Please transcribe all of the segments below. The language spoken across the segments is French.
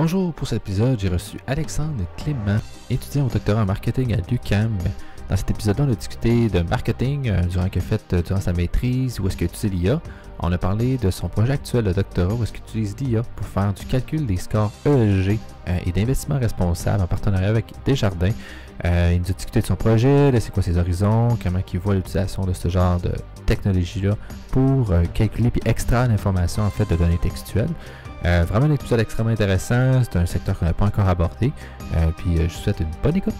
Bonjour, pour cet épisode, j'ai reçu Alexandre Clément, étudiant au doctorat en marketing à l'UCAM. Dans cet épisode, on a discuté de marketing euh, durant que fait euh, durant sa maîtrise, où est-ce qu'il utilise l'IA. On a parlé de son projet actuel de doctorat, où est-ce qu'il utilise l'IA pour faire du calcul des scores ESG euh, et d'investissement responsable en partenariat avec Desjardins. il nous a discuté de son projet, de c'est quoi ses horizons, comment il voit l'utilisation de ce genre de technologie-là pour calculer et extraire l'information en fait de données textuelles. Euh, vraiment un épisode extrêmement intéressant. C'est un secteur qu'on n'a pas encore abordé. Euh, puis euh, je vous souhaite une bonne écoute.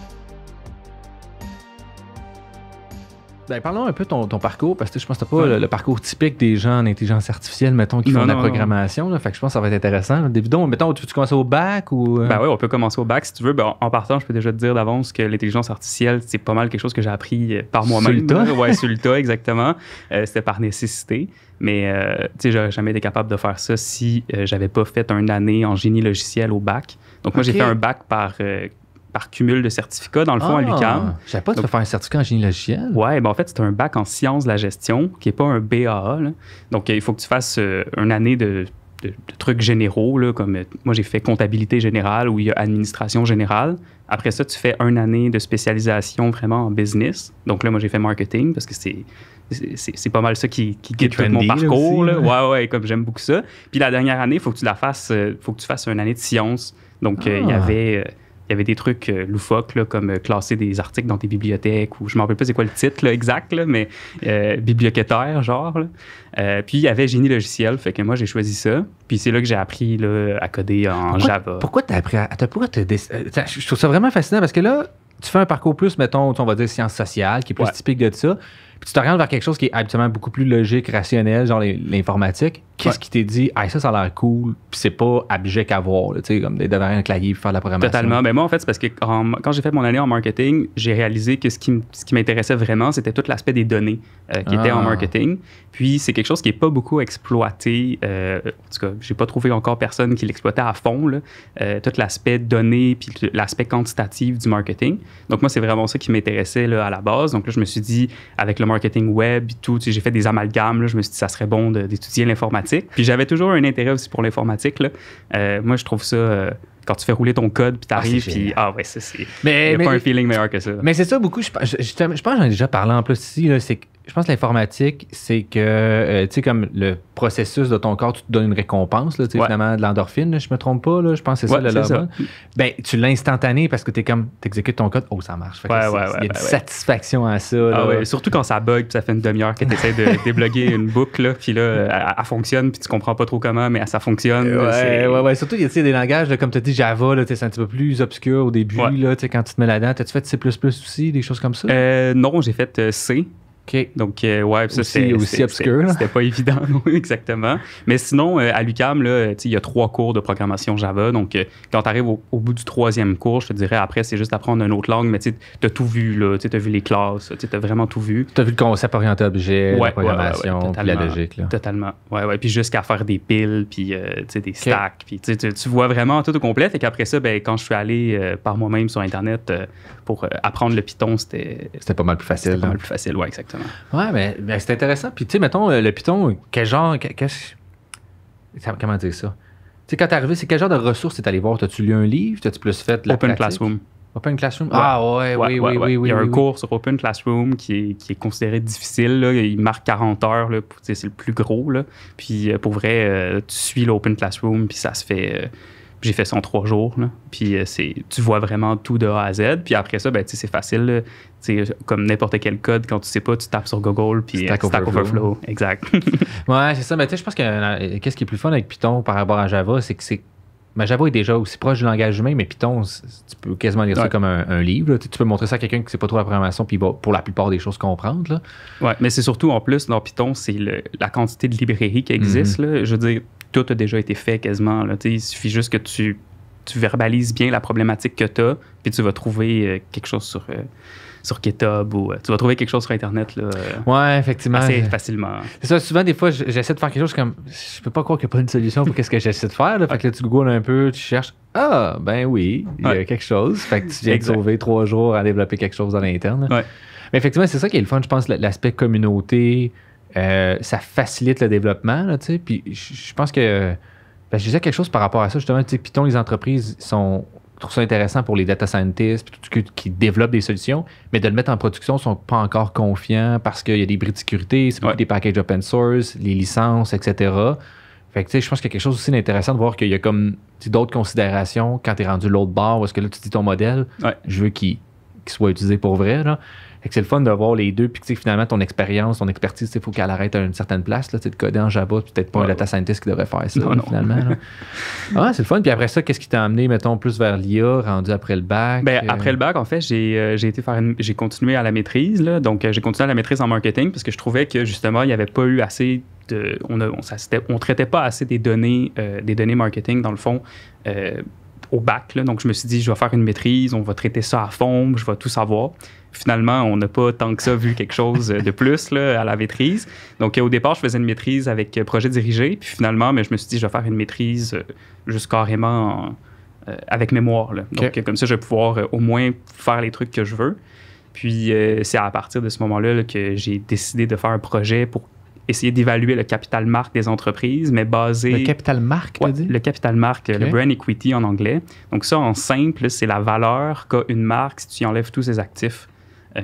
Ben, parlons un peu de ton, parcours, parce que je pense que pas le, parcours typique des gens en intelligence artificielle, mettons, qui font de la programmation. fait que je pense que ça va être intéressant. Des mettons, tu, commences au bac ou. Euh? Ben oui, on peut commencer au bac si tu veux. Ben, en partant, je peux déjà te dire d'avance que l'intelligence artificielle, c'est pas mal quelque chose que j'ai appris euh, par moi-même. Sulta. ouais, sur exactement. Euh, c'était par nécessité. Mais tu sais, j'aurais jamais été capable de faire ça si j'avais pas fait une année en génie logiciel au bac. Donc, moi, j'ai fait un bac par par cumul de certificats, dans le fond, à ah, l'UCAM. Je savais pas que tu faire un certificat en génie Oui, ben en fait, c'est un bac en sciences de la gestion, qui n'est pas un BAA. Donc, euh, il faut que tu fasses euh, une année de, trucs généraux, là, comme euh, moi, j'ai fait comptabilité générale ou administration générale. Après ça, tu fais une année de spécialisation vraiment en business. Donc là, moi, j'ai fait marketing parce que c'est c'est pas mal ça qui, qui guide mon parcours. Là Ouais, ouais, comme j'aime beaucoup ça. Puis la dernière année, il faut que tu la fasses, faut que tu fasses une année de sciences. Donc, il y ah. avait il y avait des trucs euh, loufoques, comme euh, classer des articles dans des bibliothèques, ou je ne me rappelle pas c'est quoi le titre exact, mais euh, bibliothécaire, genre. puis il y avait Génie Logiciel, fait que moi, j'ai choisi ça. Puis c'est là que j'ai appris à coder en Java. Pourquoi tu as appris à. je trouve ça vraiment fascinant parce que là, tu fais un parcours plus, mettons, on va dire sciences sociales, qui est plus typique de ça. Puis tu t'orientes vers quelque chose qui est habituellement beaucoup plus logique, rationnel, genre l'informatique. Qu'est-ce qui t'est dit, ah ça, ça a l'air cool, puis c'est pas abject à voir, tu sais, comme devant un clavier pour faire de la programmation. Totalement. Mais ben, moi, en fait, c'est parce que quand j'ai fait mon année en marketing, j'ai réalisé que ce qui, m'intéressait vraiment, c'était tout l'aspect des données euh, qui étaient en ah. marketing. Puis c'est quelque chose qui n'est pas beaucoup exploité. Euh, en tout cas, j'ai pas trouvé encore personne qui l'exploitait à fond, euh, tout l'aspect données, puis l'aspect quantitatif du marketing. Donc moi, c'est vraiment ça qui m'intéressait à la base. Donc là, je me suis dit, avec le marketing web et tout. J'ai fait des amalgames. Là, je me suis dit, ça serait bon d'étudier l'informatique. Puis j'avais toujours un intérêt aussi pour l'informatique. Euh, moi, je trouve ça. Euh, quand tu fais rouler ton code, puis t'arrives, ah, puis ah ouais, c'est. Il n'y a pas un feeling meilleur que ça. Mais c'est ça, beaucoup. Je, pense que j'en ai déjà parlé en plus ici. C'est je pense que l'informatique, c'est que, euh, tu sais, comme le processus de ton corps, tu te donnes une récompense, là, finalement, de l'endorphine, je me trompe pas, je pense que c'est ça, Ben, tu l'as parce que tu es comme, tu exécutes ton code, oh, ça marche. il y a ben une satisfaction à ça. Ah surtout quand ça bug, puis ça fait une demi-heure que tu essaies de débloquer une boucle, puis là, elle, fonctionne, puis tu comprends pas trop comment, mais ça fonctionne. Surtout, il y a des langages, comme tu as dit, Java, c'est un petit peu plus obscur au début, là, quand tu te mets là-dedans. T'as-tu fait C aussi, des choses comme ça? Euh, non, j'ai fait euh, C. Donc, euh, ouais, ça, c'est. aussi obscur. C'était pas évident, exactement. Mais sinon, euh, à l'UCAM, il y a trois cours de programmation Java. Donc, euh, quand tu arrives au, bout du troisième cours, je te dirais, après, c'est juste apprendre une autre langue, mais tu as tout vu, là. Tu as vu les classes, tu as vraiment tout vu. Tu as vu le concept orienté objet, la programmation, la logique, là. Totalement. Ouais, ouais. Puis jusqu'à faire des piles, puis sais des stacks. Puis tu, tu vois vraiment tout au complet. Fait qu'après ça, ben, quand je suis allé par moi-même sur Internet pour apprendre le Python, c'était. C'était pas mal plus facile. C'était pas hein. mal plus facile, ouais, exactement. Oui, Ouais, mais, ben, ben, c'est intéressant. Puis, tu sais, mettons, euh, le Python, quel genre. quest Comment dire ça? Tu sais, quand t'es arrivé, c'est quel genre de ressources t'es allé voir? T'as-tu lu un livre? T'as-tu plus fait la Open Classroom. Open Classroom? Ah ouais, oui, oui, oui, oui, Il y a un cours sur Open Classroom qui est, qui est considéré difficile. Là. Il marque 40 heures. C'est le plus gros. Là. Puis euh, pour vrai, euh, tu suis l'Open Classroom, puis ça se fait... J'ai fait ça en trois jours. Puis euh, c'est, tu vois vraiment tout de A à Z. Puis après ça, ben, c'est facile. Comme n'importe quel code, quand tu sais pas, tu tapes sur Google. Puis Stack, euh, Overflow. Exact. ouais, c'est ça. Mais tu sais, je pense que euh, qu'est-ce qui est plus fun avec Python par rapport à Java, c'est que c'est mais Java est déjà aussi proche du langage humain, mais Python, tu peux quasiment lire ça comme un, livre. Tu, peux montrer ça à quelqu'un qui ne sait pas trop la programmation, puis va pour la plupart des choses comprendre. Oui, mais c'est surtout en plus, dans Python, c'est la quantité de librairies qui existent. Mhm. Je veux dire, tout a déjà été fait quasiment. Il suffit juste que tu, verbalises bien la problématique que tu as, puis tu vas trouver euh, quelque chose sur. Euh, sur GitHub ou euh, tu vas trouver quelque chose sur Internet. Là, ouais, effectivement. Assez facilement. C'est ça, souvent, des fois, j'essaie de faire quelque chose comme je peux pas croire qu'il n'y a pas une solution pour qu'est-ce que j'essaie de faire. Là. Fait que là, tu googles un peu, tu cherches Ah, ben oui, il y a quelque chose. Fait que tu viens de trois jours à développer quelque chose à l'interne. Mais effectivement, c'est ça qui est le fun, je pense, l'aspect communauté. Euh, ça facilite le développement, là, Puis je pense que. Ben, je disais quelque chose par rapport à ça, justement. Tu sais, Python, les entreprises sont je trouve ça intéressant pour les data scientists qui développent des solutions, mais de le mettre en production, ils ne sont pas encore confiants parce qu'il y a des bris de sécurité, c'est beaucoup des packages open source, les licences, etc. Fait que, je pense qu'il y a quelque chose aussi d'intéressant de voir qu'il y a comme d'autres considérations quand tu es rendu l'autre bord, parce que là, tu dis ton modèle, je veux qu'il soit utilisé pour vrai que c'est le fun de voir les deux, puis finalement, ton expérience, ton expertise, il faut qu'elle arrête à une certaine place. Là, de coder en Java, peut-être pas un data scientist qui devrait faire ça, finalement. Ah, c'est le fun. Puis après ça, qu'est-ce qui t'a amené, mettons, plus vers l'IA, rendu après le bac? Ben, euh, Après le bac, en fait, euh, j'ai, continué à la maîtrise. Là, donc, euh, j'ai continué à la maîtrise en marketing parce que je trouvais que justement, il n'y avait pas eu assez de. On ne on, traitait pas assez des données, des données marketing, dans le fond au bac. Donc, je me suis dit, je vais faire une maîtrise, on va traiter ça à fond, je vais tout savoir. Finalement, on n'a pas tant que ça vu quelque chose de plus là, à la maîtrise. Donc, au départ, je faisais une maîtrise avec euh, projet dirigé. Puis finalement, mais ben, je me suis dit, je vais faire une maîtrise euh, juste carrément euh, avec mémoire. Donc, comme ça, je vais pouvoir au moins faire les trucs que je veux. Puis, c'est à partir de ce moment-là que j'ai décidé de faire un projet pour essayer d'évaluer le capital marque des entreprises, mais basé. Le capital marque, Le capital marque, le brand equity en anglais. Donc, ça, en simple, c'est la valeur qu'a une marque si tu enlèves tous ses actifs.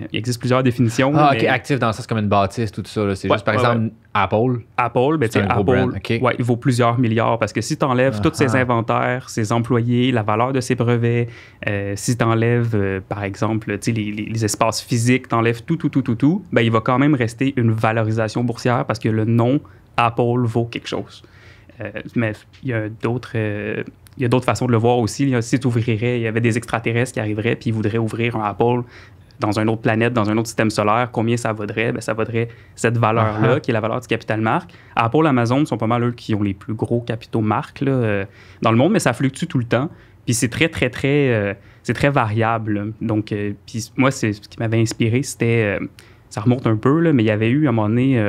Euh, il existe plusieurs définitions. Ah, mais... ok, actif dans ça, c'est comme une bâtisse, tout ça. C'est juste, par exemple, Apple. Apple, ben, Apple ouais, il vaut plusieurs milliards parce que si tu enlèves tous ses uh-huh. inventaires, ses employés, la valeur de ses brevets, euh, si tu enlèves, euh, par exemple, les, espaces physiques, tu enlèves tout, tout, tout, tout, tout, ben, il va quand même rester une valorisation boursière parce que le nom Apple vaut quelque chose. mais il y a d'autres il y a d'autres façons de le voir aussi. si tu il y avait des extraterrestres qui arriveraient puis ils voudraient ouvrir un Apple, dans une autre planète, dans un autre système solaire, combien ça vaudrait? Ben, ça vaudrait cette valeur-là, uh-huh. qui est la valeur du capital marque. Apple, Amazon sont pas mal eux qui ont les plus gros capitaux marques euh, dans le monde, mais ça fluctue tout le temps. Puis c'est très, très, très, euh, c'est très variable. Donc, euh, puis moi, c'est ce qui m'avait inspiré, c'était, ça remonte un peu, là, mais il y avait eu à un moment donné,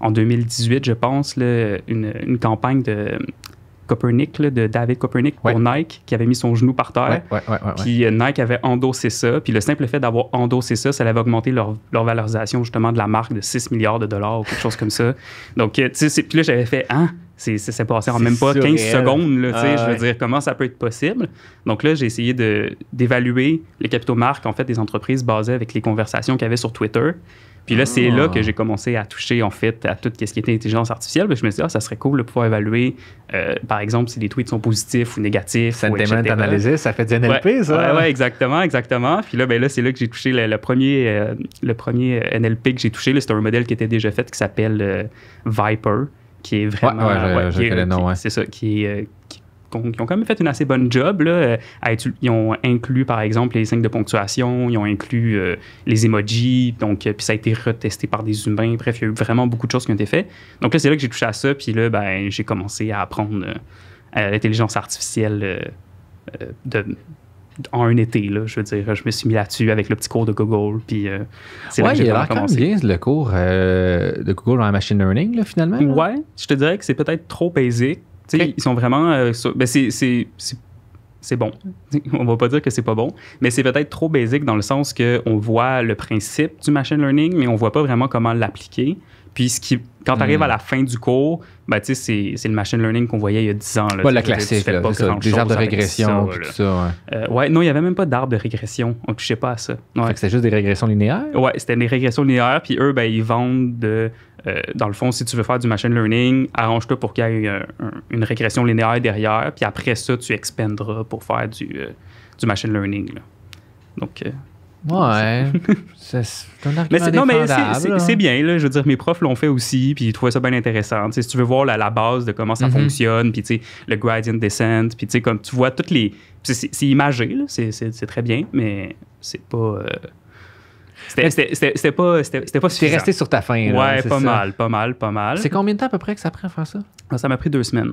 en 2018, je pense, une, campagne de Copernic, de David Copernic pour Nike, qui avait mis son genou par terre. puis euh, Nike avait endossé ça. Puis le simple fait d'avoir endossé ça, ça avait augmenté leur, valorisation justement de la marque de 6 milliards de dollars ou quelque chose comme ça. Donc, euh, tu sais, puis là, j'avais fait, hein? C'est passé en même pas 15 secondes. Là, sais, je veux dire, comment ça peut être possible? Donc là, j'ai essayé d'évaluer les capitaux marques en fait, des entreprises basées avec les conversations qu'il y avait sur Twitter. Puis là, c'est là que ah. j'ai commencé à toucher, en fait, à tout ce qui était intelligence artificielle. je me suis dit, ah, ça serait cool de pouvoir évaluer, euh, par exemple, si les tweets sont positifs ou négatifs. Sentiment d'analyser, ça fait du NLP, ça. Ouais, ouais, exactement, exactement. Puis là, ben là c'est là que j'ai touché le, premier, le premier euh, euh, NLP que j'ai touché. c'est un modèle qui était déjà fait qui s'appelle Viper, qui est vraiment. Ouais, ouais, ouais C'est ça, qui est ils ont quand même fait une assez bonne job. Là. Euh, ils ont inclus, par exemple, les signes de ponctuation, ils ont inclus euh, les emojis, donc, euh, puis ça a été retesté par des humains. Bref, il y a eu vraiment beaucoup de choses qui ont été faites. Donc là, c'est là que j'ai touché à ça, puis là, ben, j'ai commencé à apprendre l'intelligence artificielle en un été, là, je veux dire. Je me suis mis là-dessus avec le petit cours de Google. Puis, c'est que il a l'air bien le cours de Google en machine learning, finalement. Oui, Ouais, je te dirais que c'est peut-être trop basic, ils sont vraiment. Euh, ben, c'est bon. On va pas dire que c'est pas bon, mais c'est peut-être trop basique dans le sens que on voit le principe du machine learning, mais on voit pas vraiment comment l'appliquer. Puis ce qui, quand tu arrives à hmm. la fin du cours, ben, c'est, c'est le machine learning qu'on voyait il y a 10 ans. Là, pas la classique, là, des arbres de régression. tout ça, ouais. Euh, non, il n'y avait même pas d'arbres de régression. On ne touchait pas à ça. c'était juste des régressions linéaires? Ouais, c'était des régressions linéaires. Puis eux, ben, ils vendent de euh, dans le fond, si tu veux faire du machine learning, arrange-toi pour qu'il y ait euh, une régression linéaire derrière, puis après ça, tu expendras pour faire du, euh, machine learning. Donc. ouais. c'est Non, mais c'est bien. Là, je veux dire, mes profs l'ont fait aussi, puis ils trouvaient ça bien intéressant. si tu veux voir la, base de comment ça mhm. fonctionne, le gradient descent, puis comme tu vois toutes les. C'est imagé, c'est très bien, mais c'est pas c'était pas, c pas resté sur ta fin. Là, ouais, pas mal, pas mal, pas mal. C'est combien de temps à peu près que ça prend à faire ça? Ah, ça m'a pris deux semaines.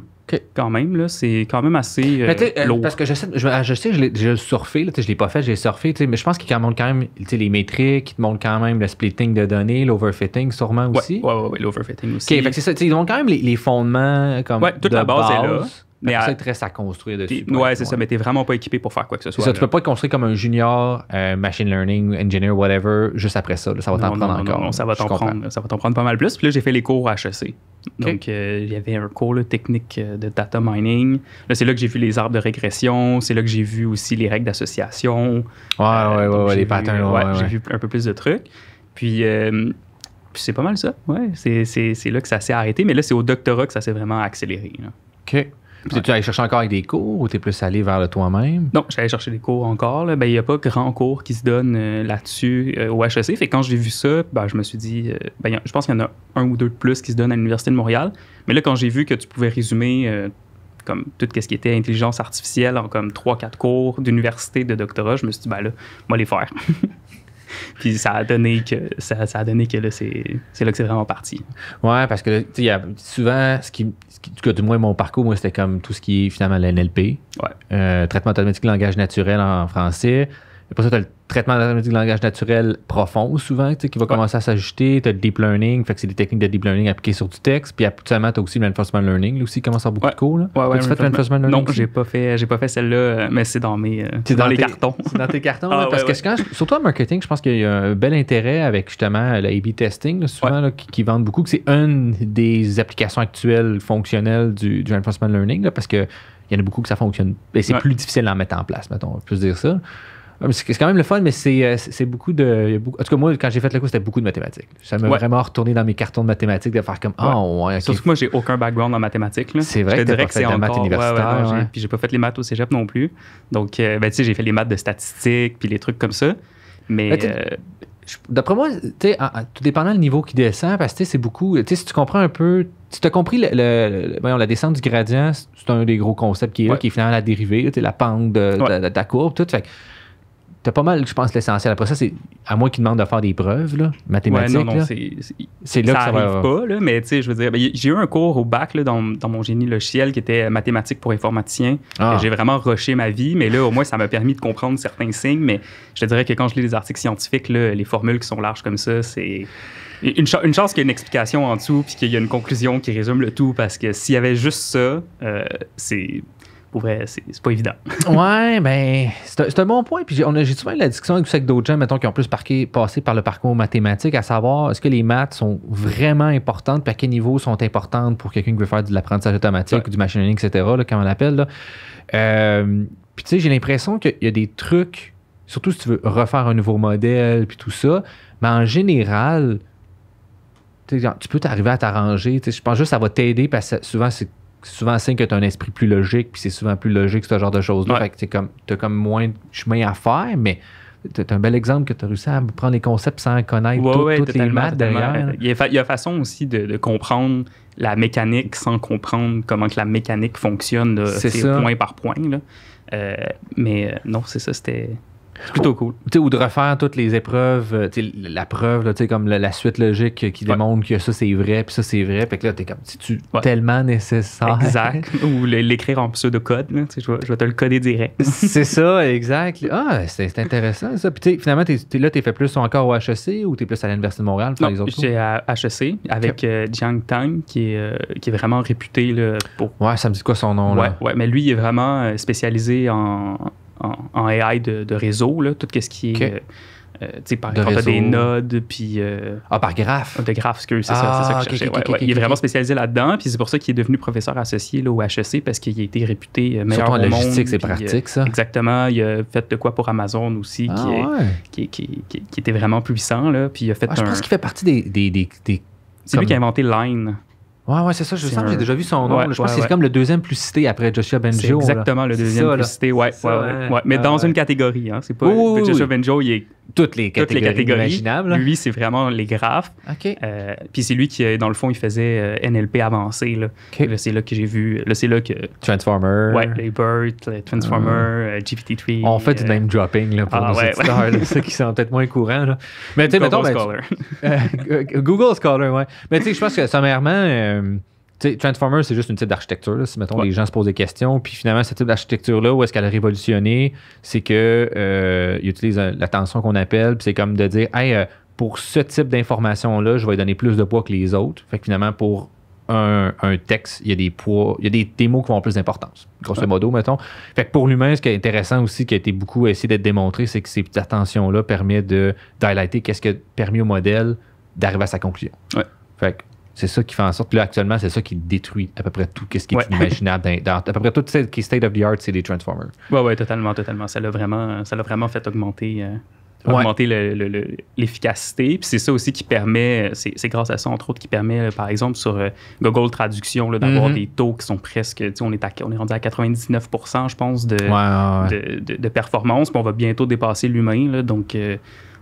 Quand même, là, c'est quand même assez euh, euh, Parce que je sais, je, ah, je sais, je l'ai surfé, là, je l'ai pas fait, j'ai surfé, mais je pense qu'il montre quand même les métriques, il te montre quand même le splitting de données, l'overfitting sûrement aussi. Ouais, ouais, ouais, l'overfitting aussi. ils ont quand même les, fondements toute la base, est là. Mais ça, te reste à construire dessus. Ouais, c'est ça, mais t'es vraiment pas équipé pour faire quoi que ce soit. Ça, tu peux pas être construire comme un junior, euh, machine learning, engineer, whatever, juste après ça. ça va t'en prendre encore. Non, ça va t'en prendre, ça va prendre pas mal plus. Puis là, j'ai fait les cours à HEC. Donc, euh, il y avait un cours technique euh, de data mining. Là, c'est là que j'ai vu les arbres de régression. C'est là que j'ai vu aussi les règles d'association. Ouais, ouais, ouais, ouais les j'ai vu un peu plus de trucs. Puis, c'est pas mal ça. Ouais, c'est là que ça s'est arrêté. Mais là, c'est au doctorat que ça s'est vraiment accéléré. OK. Tu tu allé chercher encore avec des cours ou tu es plus allé vers toi-même? Non, j'allais chercher des cours encore. Ben, il n'y a pas grand cours qui se donne euh, là-dessus euh, au HEC. Fait quand j'ai vu ça, ben, je me suis dit, euh, ben, je pense qu'il y en a un ou deux de plus qui se donnent à l'Université de Montréal. Mais là, quand j'ai vu que tu pouvais résumer comme tout ce qui était intelligence artificielle en comme trois quatre cours d'université, de doctorat, je me suis dit, ben là, moi les faire. Puis ça a donné que ça, a donné que là, c'est, là que c'est vraiment parti. Ouais, parce que souvent, ce qui, du moins mon parcours, moi, c'était comme tout ce qui est finalement l'NLP, ouais. Euh, traitement automatique langage naturel en français. Après ça, tu as le traitement de langage naturel profond, souvent, qui va commencer à s'ajuster. Tu as le deep learning, fait que c'est des techniques de deep learning appliquées sur du texte. Puis, actuellement, tu as aussi le reinforcement learning, aussi, qui commence à beaucoup de cours. Là. Non, j'ai pas fait, pas fait celle-là, mais c'est dans mes, euh, c'est dans, les cartons. C'est dans tes cartons, ah, parce que surtout en marketing, je pense qu'il y a un bel intérêt avec justement la A-B testing, souvent, qui, vendent beaucoup, que c'est une des applications actuelles fonctionnelles du, du reinforcement learning, parce que il y en a beaucoup que ça fonctionne. Et c'est plus difficile à mettre en place, mettons, on peut se dire ça. Ah, c'est quand même le fun, mais c'est euh, beaucoup de. En tout cas, moi, quand j'ai fait le cours, c'était beaucoup de mathématiques. Ça m'a vraiment retourné dans mes cartons de mathématiques de faire comme Ah, que moi, j'ai aucun background en mathématiques. C'est vrai je que, dirais que c'est en maths universitaire. puis j'ai pas fait les maths au cégep non plus. Donc, euh, ben, tu sais, j'ai fait les maths de statistiques, puis les trucs comme ça. Mais. Ben, euh, d'après moi, tu tout dépendant le niveau qui descend, parce que c'est beaucoup. Tu sais, si tu comprends un peu, si tu as compris le, la descente du gradient, c'est un des gros concepts qui est là, qui est finalement la dérivée, la pente de, ta courbe, tout. Fait t'as pas mal, je pense, l'essentiel. Après ça, c'est à moi qui demande de faire des preuves là, mathématiques. non, non, c'est là ça que ça arrive pas, mais tu sais, je veux dire, ben, j'ai eu un cours au bac dans, mon génie logiciel qui était mathématiques pour informaticiens. Ah. J'ai vraiment rushé ma vie, mais là, au moins, ça m'a permis de comprendre certains signes. Mais je te dirais que quand je lis des articles scientifiques, les formules qui sont larges comme ça, c'est. Une, chance qu'il y ait une explication en dessous puis qu'il y a une conclusion qui résume le tout parce que s'il y avait juste ça, euh, c'est ouais vrai, c'est pas évident. ouais, ben, c'est un bon point. Puis j'ai souvent eu la discussion avec d'autres gens, mettons, qui ont plus parqué, passé par le parcours mathématique, à savoir est-ce que les maths sont vraiment importantes, puis à quel niveau sont importantes pour quelqu'un qui veut faire de l'apprentissage automatique ou du machine learning, etc., là, comme on l'appelle. Euh, puis tu sais, j'ai l'impression qu'il y a des trucs, surtout si tu veux refaire un nouveau modèle, puis tout ça, mais en général, tu peux t'arriver à t'arranger. Je pense juste que ça va t'aider parce que souvent, c'est c'est souvent signe que tu as un esprit plus logique, puis c'est souvent plus logique, ce genre de choses-là. Fait que tu comme, as comme moins de chemin à faire, mais c'est un bel exemple que tu as réussi à prendre les concepts sans connaître toutes les maths derrière. Il y, a, façon aussi de, comprendre la mécanique sans comprendre comment que la mécanique fonctionne, point par point. Euh, mais euh, non, c'est ça, c'était c'est plutôt oh. cool. ou de refaire toutes les épreuves, euh, la preuve, comme la, suite logique qui démontre que ça c'est vrai, puis ça c'est vrai. Fait que là, t'es comme, si tu tellement nécessaire. Exact. ou l'écrire en pseudo Là, je, je vais te le coder direct. c'est ça, exact. Ah, c'est intéressant ça. Puis finalement, là, t'es fait plus encore au HEC ou t'es plus à l'Université de Montréal, par non, autres. J'étais à HEC avec euh, Jiang Tang, qui est, euh, qui est vraiment réputé pour. Ouais, ça me dit quoi son nom? Là? ouais, mais lui, il est vraiment spécialisé en en, AI de, réseau, là, tout ce qui est. Euh, euh, tu sais par exemple, des nodes, puis. Euh, ah, par graphe. Ah, de graphe, c'est ah, ça, que ah, je cherchais. il est vraiment spécialisé là-dedans, puis c'est pour ça qu'il est devenu professeur associé au HEC, parce qu'il a été réputé meilleur. Surtout en logistique, c'est pratique, ça. Exactement. Il a fait de quoi pour Amazon aussi, ah, qui, est, qui, était vraiment puissant, là. Puis il a fait. Je pense qu'il fait partie des, des, des, c'est lui qui a inventé Line. Ouais, ouais, c'est ça. Je sens que j'ai déjà vu son nom. je pense que c'est comme le deuxième plus cité après Joshua Benjo. exactement le deuxième plus cité. Ouais, ouais, Mais ah, dans une catégorie. Hein. C'est pas. Joshua Benjo, il est toutes les catégories, imaginables. Lui, c'est vraiment les graphes. Euh, puis c'est lui qui, euh, dans le fond, il faisait euh, NLP avancé. Là. c'est là que j'ai vu. c'est là que. Transformer. Ouais, les Transformer, ah. GPT-3. On fait du name dropping là, pour ah, nos ceux qui sont peut-être moins courants. Là. Mais ben, Google Scholar. Google Scholar, oui. Mais tu sais, je pense que sommairement. Transformer, c'est juste une type d'architecture. mettons, les gens se posent des questions, puis finalement, ce type d'architecture-là, où est-ce qu'elle a révolutionné, c'est que euh, utilise euh, l'attention qu'on appelle, puis c'est comme de dire, hey, euh, pour ce type d'information-là, je vais donner plus de poids que les autres. Fait que finalement, pour un, texte, il y a des poids, il y a des, mots qui vont plus d'importance, grosso modo, mettons. Fait que pour l'humain, ce qui est intéressant aussi, qui a été beaucoup essayé d'être démontré, c'est que ces petites attentions-là permettent de d'highlighter qu'est-ce a permis au modèle d'arriver à sa conclusion. Fait c'est ça qui fait en sorte que actuellement, c'est ça qui détruit à peu près tout ce qui est imaginable. à peu près tout ce qui est state of the art, c'est des Transformers. Oui, oui, totalement, totalement. Ça l'a vraiment, vraiment fait augmenter. Euh, augmenter l'efficacité. Puis c'est ça aussi qui permet, c'est grâce à ça, entre autres, qui permet, euh, par exemple, sur euh, Google Traduction, d'avoir mhm. des taux qui sont presque, on est, on est rendu à 99 je pense, de, de, performance. Puis on va bientôt dépasser l'humain. Donc,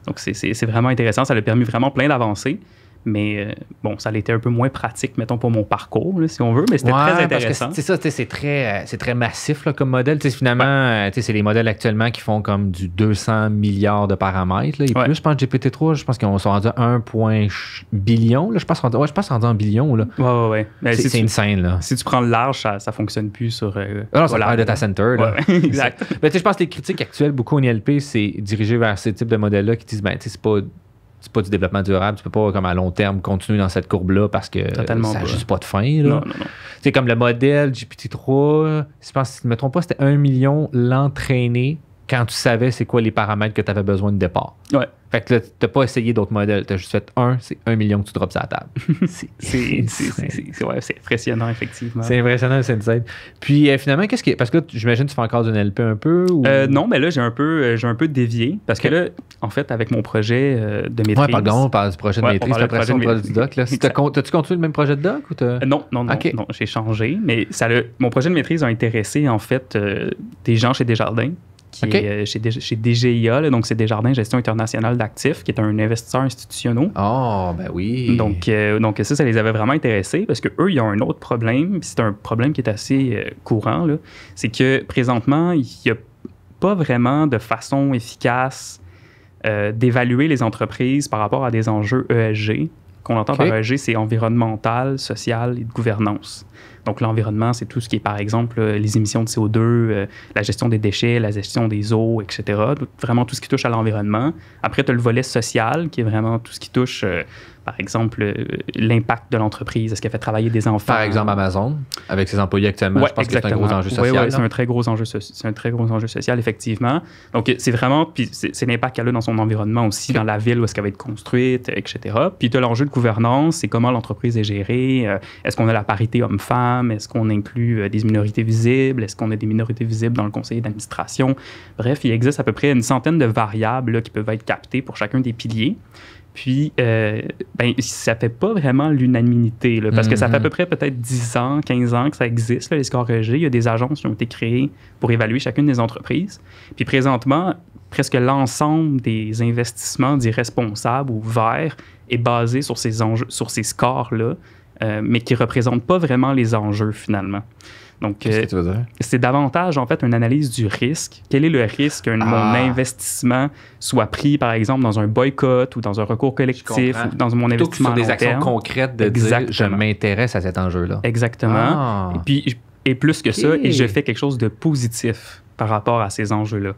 donc c'est vraiment intéressant. Ça a permis vraiment plein d'avancées. Mais euh, bon, ça été un peu moins pratique, mettons, pour mon parcours, si on veut, mais c'était très intéressant. C'est ça, c'est très, euh, très massif comme modèle. finalement, euh, c'est les modèles actuellement qui font comme du 200 milliards de paramètres. Là, et plus, je pense, GPT-3, je pense qu'on sont rendus à 1 billion. je pense qu'on je pense à en billion. Là. Ouais, ouais, ouais. Ben, c'est une scène. Là. Si tu prends le large, ça ne fonctionne plus sur. Euh, Alors, ah de center. Là. exact. Mais je pense que les critiques actuelles, beaucoup en ILP, c'est dirigé vers ces types de modèles-là qui disent ben, c'est pas c'est pas du développement durable. Tu peux pas, comme à long terme, continuer dans cette courbe-là parce que ça n'a juste pas de fin. Là. C'est comme le modèle GPT-3, je pense, si ne me pas, c'était un million l'entraîner quand tu savais c'est quoi les paramètres que tu avais besoin de départ. Ouais. Fait que là, t'as pas essayé d'autres modèles, t'as juste fait un, c'est un million que tu drops à la table. c'est impressionnant, effectivement. C'est impressionnant c'est synthèse. Puis euh, finalement, qu'est-ce qui. Parce que là, j'imagine que tu fais encore du LP un peu ou... Euh, non, mais là, j'ai un, peu, euh, un peu dévié. Parce que là, en fait, avec mon projet de maîtrise. Ouais, pardon, on parle du projet de maîtrise, après on du T'as-tu continué le même projet de doc ou Non, non, non. j'ai changé. Mais ça, le, mon projet de maîtrise a intéressé, en fait, des gens chez Desjardins qui est euh, chez, DGIA, donc c'est Desjardins Gestion internationale d'actifs, qui est un investisseur institutionnel. Ah, ben oui. Donc, euh, donc ça, ça les avait vraiment intéressés parce qu'eux, ils ont un autre problème, c'est un problème qui est assez euh, courant, c'est que présentement, il n'y a pas vraiment de façon efficace d'évaluer les entreprises par rapport à des enjeux ESG. Qu'on entend par ESG, c'est environnemental, social et de gouvernance. Donc l'environnement, c'est tout ce qui est par exemple euh, les émissions de CO2, euh, la gestion des déchets, la gestion des eaux, etc. vraiment tout ce qui touche à l'environnement. Après, tu as le volet social qui est vraiment tout ce qui touche euh, par exemple, euh, l'impact de l'entreprise, est-ce qu'elle fait travailler des enfants? Par exemple, Amazon, avec ses employés actuellement, je pense que c'est un gros enjeu social. Oui, c'est un très gros enjeu, un très gros enjeu social, effectivement. Donc, euh, c'est vraiment, puis c'est l'impact qu'elle a dans son environnement aussi, dans la ville où est-ce qu'elle va être construite, etc. Puis tu as l'enjeu de gouvernance, c'est comment l'entreprise est gérée, euh, est-ce qu'on a la parité homme-femme, est-ce qu'on inclut des minorités visibles, est-ce qu'on a des minorités visibles dans le conseil d'administration. Bref, il existe à peu près une centaine de variables qui peuvent être captées pour chacun des piliers. Puis, ça euh, ben, ça fait pas vraiment l'unanimité, parce que ça fait à mhm. peu près peut-être 10 ans, 15 ans que ça existe, les scores EG. Il y a des agences qui ont été créées pour évaluer chacune des entreprises. Puis présentement, presque l'ensemble des investissements dits responsables ou verts est basé sur ces sur ces scores-là, euh, mais qui représentent pas vraiment les enjeux finalement. Donc, euh, c'est davantage en fait une analyse du risque. Quel est le risque que mon ah. investissement soit pris, par exemple, dans un boycott ou dans un recours collectif ou dans mon investissement que des actions concrètes de dire je m'intéresse à cet enjeu-là. Exactement. Ah. Et plus que ça, et je fais quelque chose de positif par rapport à ces enjeux-là.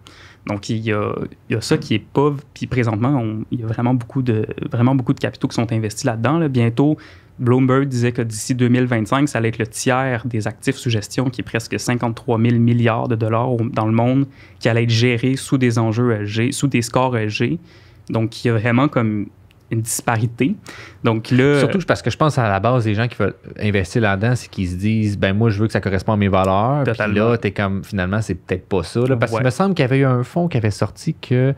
Donc, il y a, ça qui est pauvre Puis présentement, il y a vraiment beaucoup, de, vraiment beaucoup de capitaux qui sont investis là-dedans. Bientôt, Bloomberg disait que d'ici 2025, ça allait être le tiers des actifs sous gestion, qui est presque 53 000 milliards de dollars dans le monde, qui allait être géré sous des enjeux ESG, sous des scores ESG. Donc, il y a vraiment comme une disparité. Donc là, Surtout parce que je pense à la base, des gens qui veulent investir là-dedans, c'est qu'ils se disent ben moi je veux que ça corresponde à mes valeurs. Puis là, t'es comme finalement c'est peut-être pas ça. Là, parce qu'il me semble qu'il y avait eu un fonds qui avait sorti que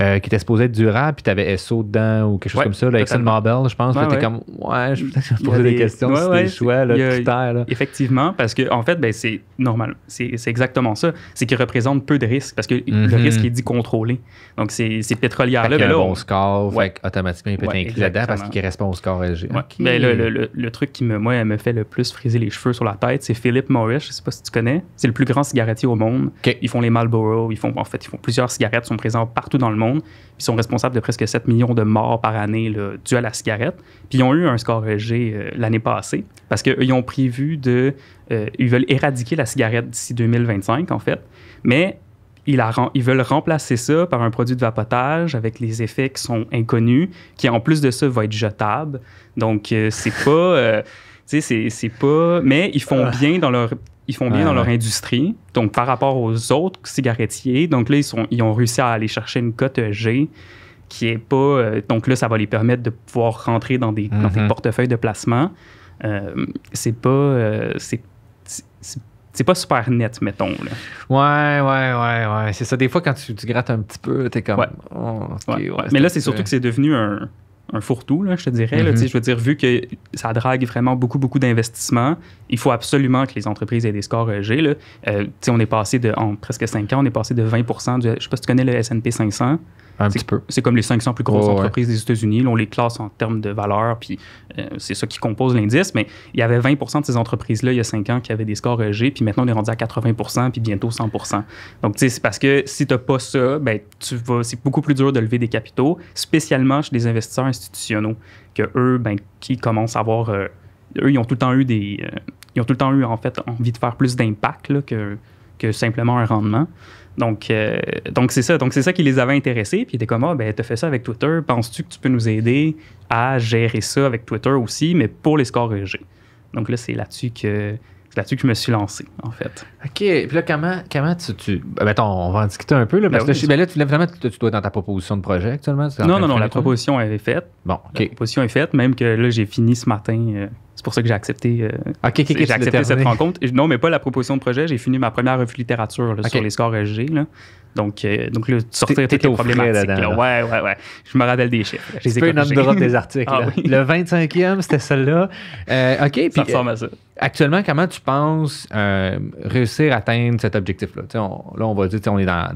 euh, qui était supposé être durable, puis tu avais SO dedans ou quelque chose comme ça, là, Exxon Marble, je pense. Ouais, étais t'es ouais. comme, ouais, je me poser des, des, questions sur les choix, là, a, Là. Effectivement, parce que en fait, ben, c'est normal. C'est, c'est exactement ça. C'est qu'il représente peu de risques, parce que le mhm. risque est dit contrôlé. Donc, c'est c'est pétrolières-là. Ben, là, un bon score, fait automatiquement, il peut être inclus dedans parce qu'il correspond au score LG. Ben, le, truc qui me, moi, me fait le plus friser les cheveux sur la tête, c'est Philip Morris. Je ne sais pas si tu connais. C'est le plus grand cigarettier au monde. Ils font les Marlboro, ils font, en fait, ils font plusieurs cigarettes, sont présents partout dans le monde. Ils sont responsables de presque 7 millions de morts par année là, dues à la cigarette. Puis ils ont eu un score RG euh, l'année passée parce qu'ils ont prévu de. Euh, ils veulent éradiquer la cigarette d'ici 2025, en fait. Mais ils, ils, veulent remplacer ça par un produit de vapotage avec les effets qui sont inconnus, qui en plus de ça va être jetable. Donc, euh, c'est pas. c'est pas. Mais ils font ah. bien dans leur ils font bien dans leur industrie. Donc, par rapport aux autres cigarettiers, donc là, ils, ont réussi à aller chercher une cote G qui est pas. Euh, donc là, ça va les permettre de pouvoir rentrer dans des, mhm. portefeuilles de placement. Euh, c'est pas. Euh, c'est pas super net, mettons. Ouais, ouais, ouais, ouais. C'est ça. Des fois, quand tu, grattes un petit peu, t'es comme. Oh, Mais là, c'est surtout que c'est devenu un un fourre-tout, je te dirais. Mhm. je veux dire, vu que ça drague vraiment beaucoup, beaucoup d'investissements, il faut absolument que les entreprises aient des scores e G. Là. Euh, on est passé de, en presque cinq ans, on est passé de 20 je ne sais pas si tu connais le S&P 500. C'est comme les 500 plus grosses entreprises des États-Unis. On les classe en termes de valeur, puis euh, c'est ça qui compose l'indice. Mais il y avait 20 de ces entreprises-là il y a 5 ans qui avaient des scores EG, puis maintenant on est rendu à 80 puis bientôt 100 Donc, c'est parce que si tu n'as pas ça, ben, tu vas, c'est beaucoup plus dur de lever des capitaux, spécialement chez les investisseurs institutionnels, que eux, ben, qui commencent à avoir. Euh, eux, ils ont tout le temps eu des. Euh, ont tout le temps eu, en fait, envie de faire plus d'impact que, que simplement un rendement. Donc, euh, donc c'est ça. Donc, c'est ça qui les avait intéressés. Puis, ils étaient comme, ah, ben, t'as fait ça avec Twitter. Penses-tu que tu peux nous aider à gérer ça avec Twitter aussi, mais pour les scores EG? Donc, là, c'est là-dessus que. là-dessus que je me suis lancé, en fait. OK. Puis là, comment, comment tu. tu... on va en discuter un peu. Là, parce ben que ben là, tu, vraiment, tu, dois être dans ta proposition de projet actuellement? Non, non, non. La proposition est faite. Bon, OK. La proposition est faite, même que là, j'ai fini ce matin. Euh, c'est pour ça que j'ai accepté, euh, j'ai accepté cette rencontre. Non, mais pas la proposition de projet. J'ai fini ma première revue littérature sur les scores SG. Donc, euh, donc là, sortir toutes problématiques. Oui, Oui, Ouais, ouais, ouais. Je me rappelle des chiffres. J'ai Je les de le des articles. Ah le 25e, c'était celle-là. Euh, OK, puis euh, actuellement, comment tu penses réussir à atteindre cet objectif-là? Là, on va dire, on est dans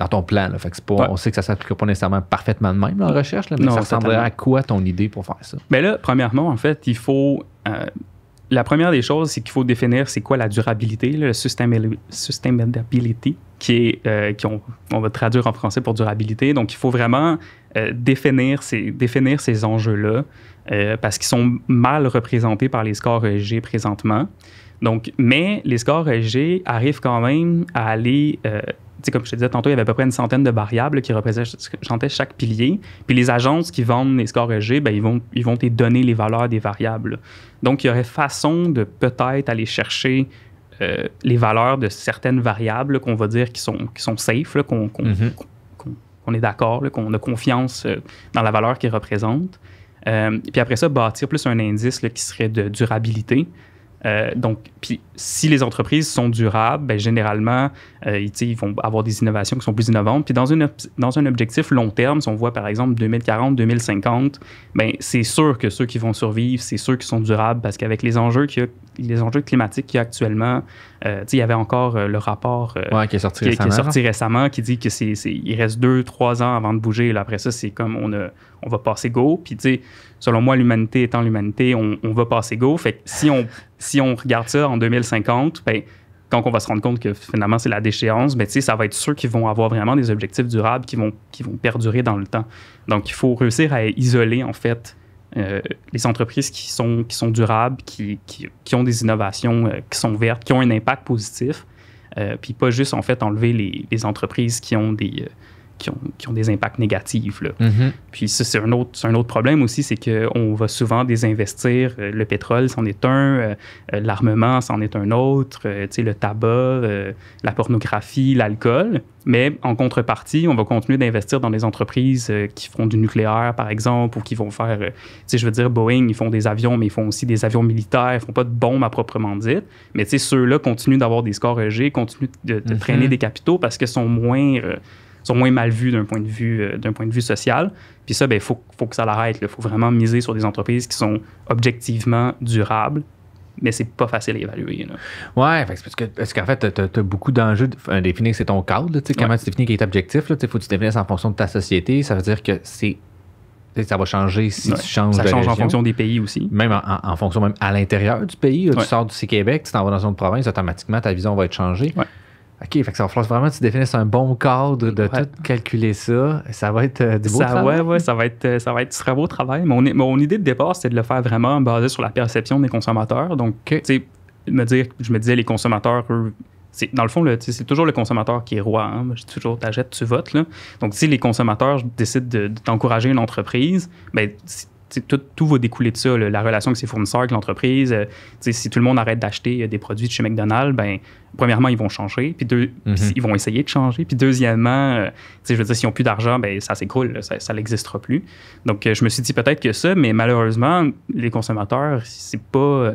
dans ton plan. Fait On sait que ça ne s'applique pas nécessairement parfaitement de même en recherche, mais ça ressemblerait à quoi ton idée pour faire ça? Mais ben là, premièrement, en fait, il faut. Euh, la première des choses, c'est qu'il faut définir c'est quoi la durabilité, le sustainability, qui est, euh, qui on, va traduire en français pour durabilité. Donc, il faut vraiment euh, définir ces, définir ces enjeux-là parce qu'ils sont mal représentés par les scores ESG présentement. Donc, mais les scores EG arrivent quand même à aller. Euh, comme je te disais tantôt, il y avait à peu près une centaine de variables qui représentaient chaque pilier. Puis les agences qui vendent les scores EG, ben, ils, vont, te donner les valeurs des variables. Donc, il y aurait façon de peut-être aller chercher euh, les valeurs de certaines variables qu'on va dire qui sont, qui sont safe, mm-hmm. qu'on est d'accord, qu'on a confiance euh, dans la valeur qu'ils représentent. puis après ça, bâtir plus un indice qui serait de durabilité. Euh, donc, puis si les entreprises sont durables, ben, généralement, euh, ils, vont avoir des innovations qui sont plus innovantes. Puis dans, une, dans un objectif long terme, si on voit par exemple 2040, 2050, ben, c'est sûr que ceux qui vont survivre, c'est ceux qui sont durables parce qu'avec les enjeux les enjeux climatiques qu'il y a actuellement, euh, il y avait encore euh, le rapport qui, est sorti, récemment qui dit que c'est, il reste deux, trois ans avant de bouger. après ça, c'est comme on, va passer go. Puis selon moi, l'humanité étant l'humanité, on, va passer go. Fait que si on, si on regarde ça en 2050, 50, quand ben, on va se rendre compte que finalement c'est la déchéance, ben, ça va être sûr qu'ils vont avoir vraiment des objectifs durables qui vont, qui vont perdurer dans le temps. Donc il faut réussir à isoler en fait euh, les entreprises qui sont, qui sont durables, qui, qui, ont des innovations euh, qui sont vertes, qui ont un impact positif, euh, puis pas juste en fait enlever les entreprises qui ont des, qui, ont, des impacts négatifs. Là. Mm-hmm. Puis c'est un autre, un autre problème aussi, c'est qu'on va souvent désinvestir. Euh, le pétrole, c'en est un, euh, euh, l'armement, c'en est un autre, le tabac, la pornographie, l'alcool. Mais en contrepartie, on va continuer d'investir dans des entreprises qui font du nucléaire, par exemple, ou qui vont faire, tu sais, je veux dire, Boeing, ils font des avions, mais ils font aussi des avions militaires, ils font pas de bombes à proprement dit. Mais ceux-là continuent d'avoir des scores EG, continuent de, mm-hmm. traîner des capitaux parce que sont moins sont moins mal vus d'un point, de vue, euh, d'un point de vue social. Puis ça, il ben, faut, faut, que ça l'arrête. Il faut vraiment miser sur des entreprises qui sont objectivement durables. Mais c'est pas facile à évaluer. Oui, Ouais, parce, que, qu'en fait, tu as, beaucoup d'enjeux. De, définir c'est ton cadre, comment tu définis qui est objectif. Il faut que tu définisses en fonction de ta société. Ça veut dire que c'est ça va changer si tu changes Ça change en fonction des pays aussi. Même en, fonction, même à l'intérieur du pays. Tu sors du Québec, tu t'en vas dans une autre province, automatiquement, ta vision va être changée. OK, fait que ça va vraiment tu définisses un bon cadre de tout calculer ça. Ça va être euh, du beau travail. Ouais, ça va être, euh, ça va être du beau travail. Mon, mon idée de départ, c'est de le faire vraiment basé sur la perception des consommateurs. Donc, tu sais, me dire, je me disais, les consommateurs, eux, dans le fond, c'est toujours le consommateur qui est roi. Hein. Je dis toujours, t'achètes, tu votes. Donc, si les consommateurs décident d'encourager une entreprise, ben, tout, va découler de ça, la relation avec ses fournisseurs, avec l'entreprise. Euh, si tout le monde arrête d'acheter euh, des produits de chez McDonald's, ben, premièrement, ils vont changer, puis deux, mhm. ils vont essayer de changer. Puis deuxièmement, euh, si je veux dire, s'ils n'ont plus d'argent, ben, ça s'écroule, ça, ça n'existera plus. Donc, je me suis dit peut-être que ça, mais malheureusement, les consommateurs, c'est pas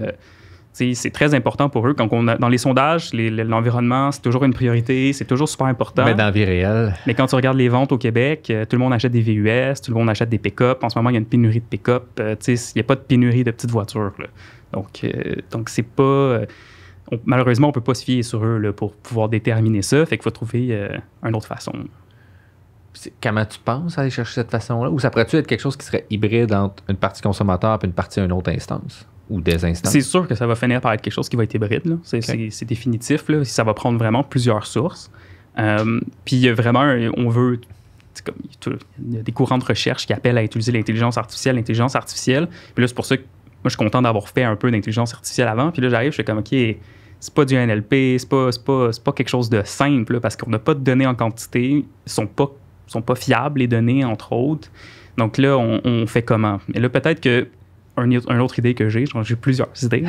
c'est très important pour eux. dans les sondages, l'environnement, c'est toujours une priorité, c'est toujours super important. Mais dans la vie réelle. Mais quand tu regardes les ventes au Québec, euh, tout le monde achète des VUS, tout le monde achète des pick-up. En ce moment, il y a une pénurie de pick-up. Euh, il n'y a pas de pénurie de petites voitures. Donc, euh, donc c'est pas. malheureusement, on ne peut pas se fier sur eux pour pouvoir déterminer ça. Fait qu'il faut trouver une autre façon. Comment tu penses aller chercher cette façon-là? Ou ça pourrait-tu être quelque chose qui serait hybride entre une partie consommateur et une partie à une autre instance? ou des instants. C'est sûr que ça va finir par être quelque chose qui va être hybride. C'est définitif. Ça va prendre vraiment plusieurs sources. Euh, puis vraiment, on veut. Comme, il y a des courants de recherche qui appellent à utiliser l'intelligence artificielle, l'intelligence artificielle. Puis là, c'est pour ça que moi, je suis content d'avoir fait un peu d'intelligence artificielle avant. Puis là, j'arrive, je suis comme, OK, c'est pas du NLP, c'est pas, pas, pas quelque chose de simple parce qu'on n'a pas de données en quantité, sont pas, sont pas fiables, les données, entre autres. Donc là, on, on fait comment? Et là, peut-être que un, autre idée que j'ai, j'ai plusieurs idées.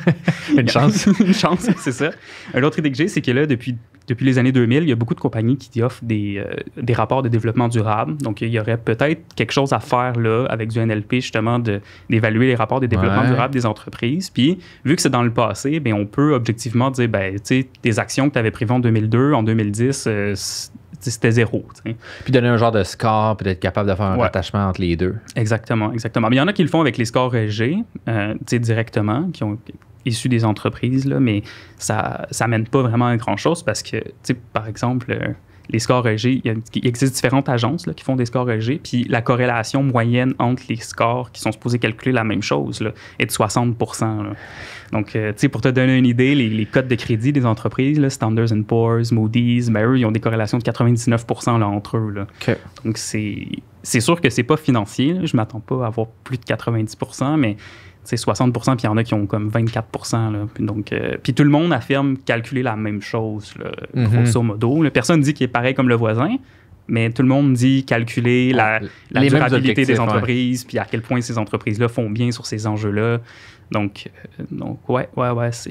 une chance. une chance, c'est ça. Une autre idée que j'ai, c'est que là, depuis, depuis les années 2000, il y a beaucoup de compagnies qui offrent des, euh, des rapports de développement durable. Donc, il y aurait peut-être quelque chose à faire là avec du NLP, justement, d'évaluer les rapports de développement durable des entreprises. Puis, vu que c'est dans le passé, ben, on peut objectivement dire, ben, tu sais, tes actions que tu avais prévues en 2002, en 2010, euh, c'était zéro. Mmh. Puis donner un genre de score, puis d'être capable de faire un rattachement entre les deux. Exactement, exactement. Mais il y en a qui le font avec les scores G, euh, directement, qui ont issus des entreprises, là, mais ça n'amène pas vraiment à grand-chose parce que, par exemple, euh, les scores EG, il, existe différentes agences là, qui font des scores EG, puis la corrélation moyenne entre les scores qui sont supposés calculer la même chose là, est de 60 Donc, euh, tu sais, pour te donner une idée, les, codes de crédit des entreprises, là, Standards Poor's, Moody's, eux, ils ont des corrélations de 99 entre eux. Donc, c'est sûr que c'est pas financier. Je m'attends pas à avoir plus de 90 mais c'est 60 puis il y en a qui ont comme 24 Donc, euh, puis tout le monde affirme calculer la même chose, mhm. grosso modo. Personne personne dit qu'il est pareil comme le voisin, mais tout le monde dit calculer la, la durabilité des entreprises, puis à quel point ces entreprises-là font bien sur ces enjeux-là. Donc, euh, donc, ouais, ouais, ouais, c'est.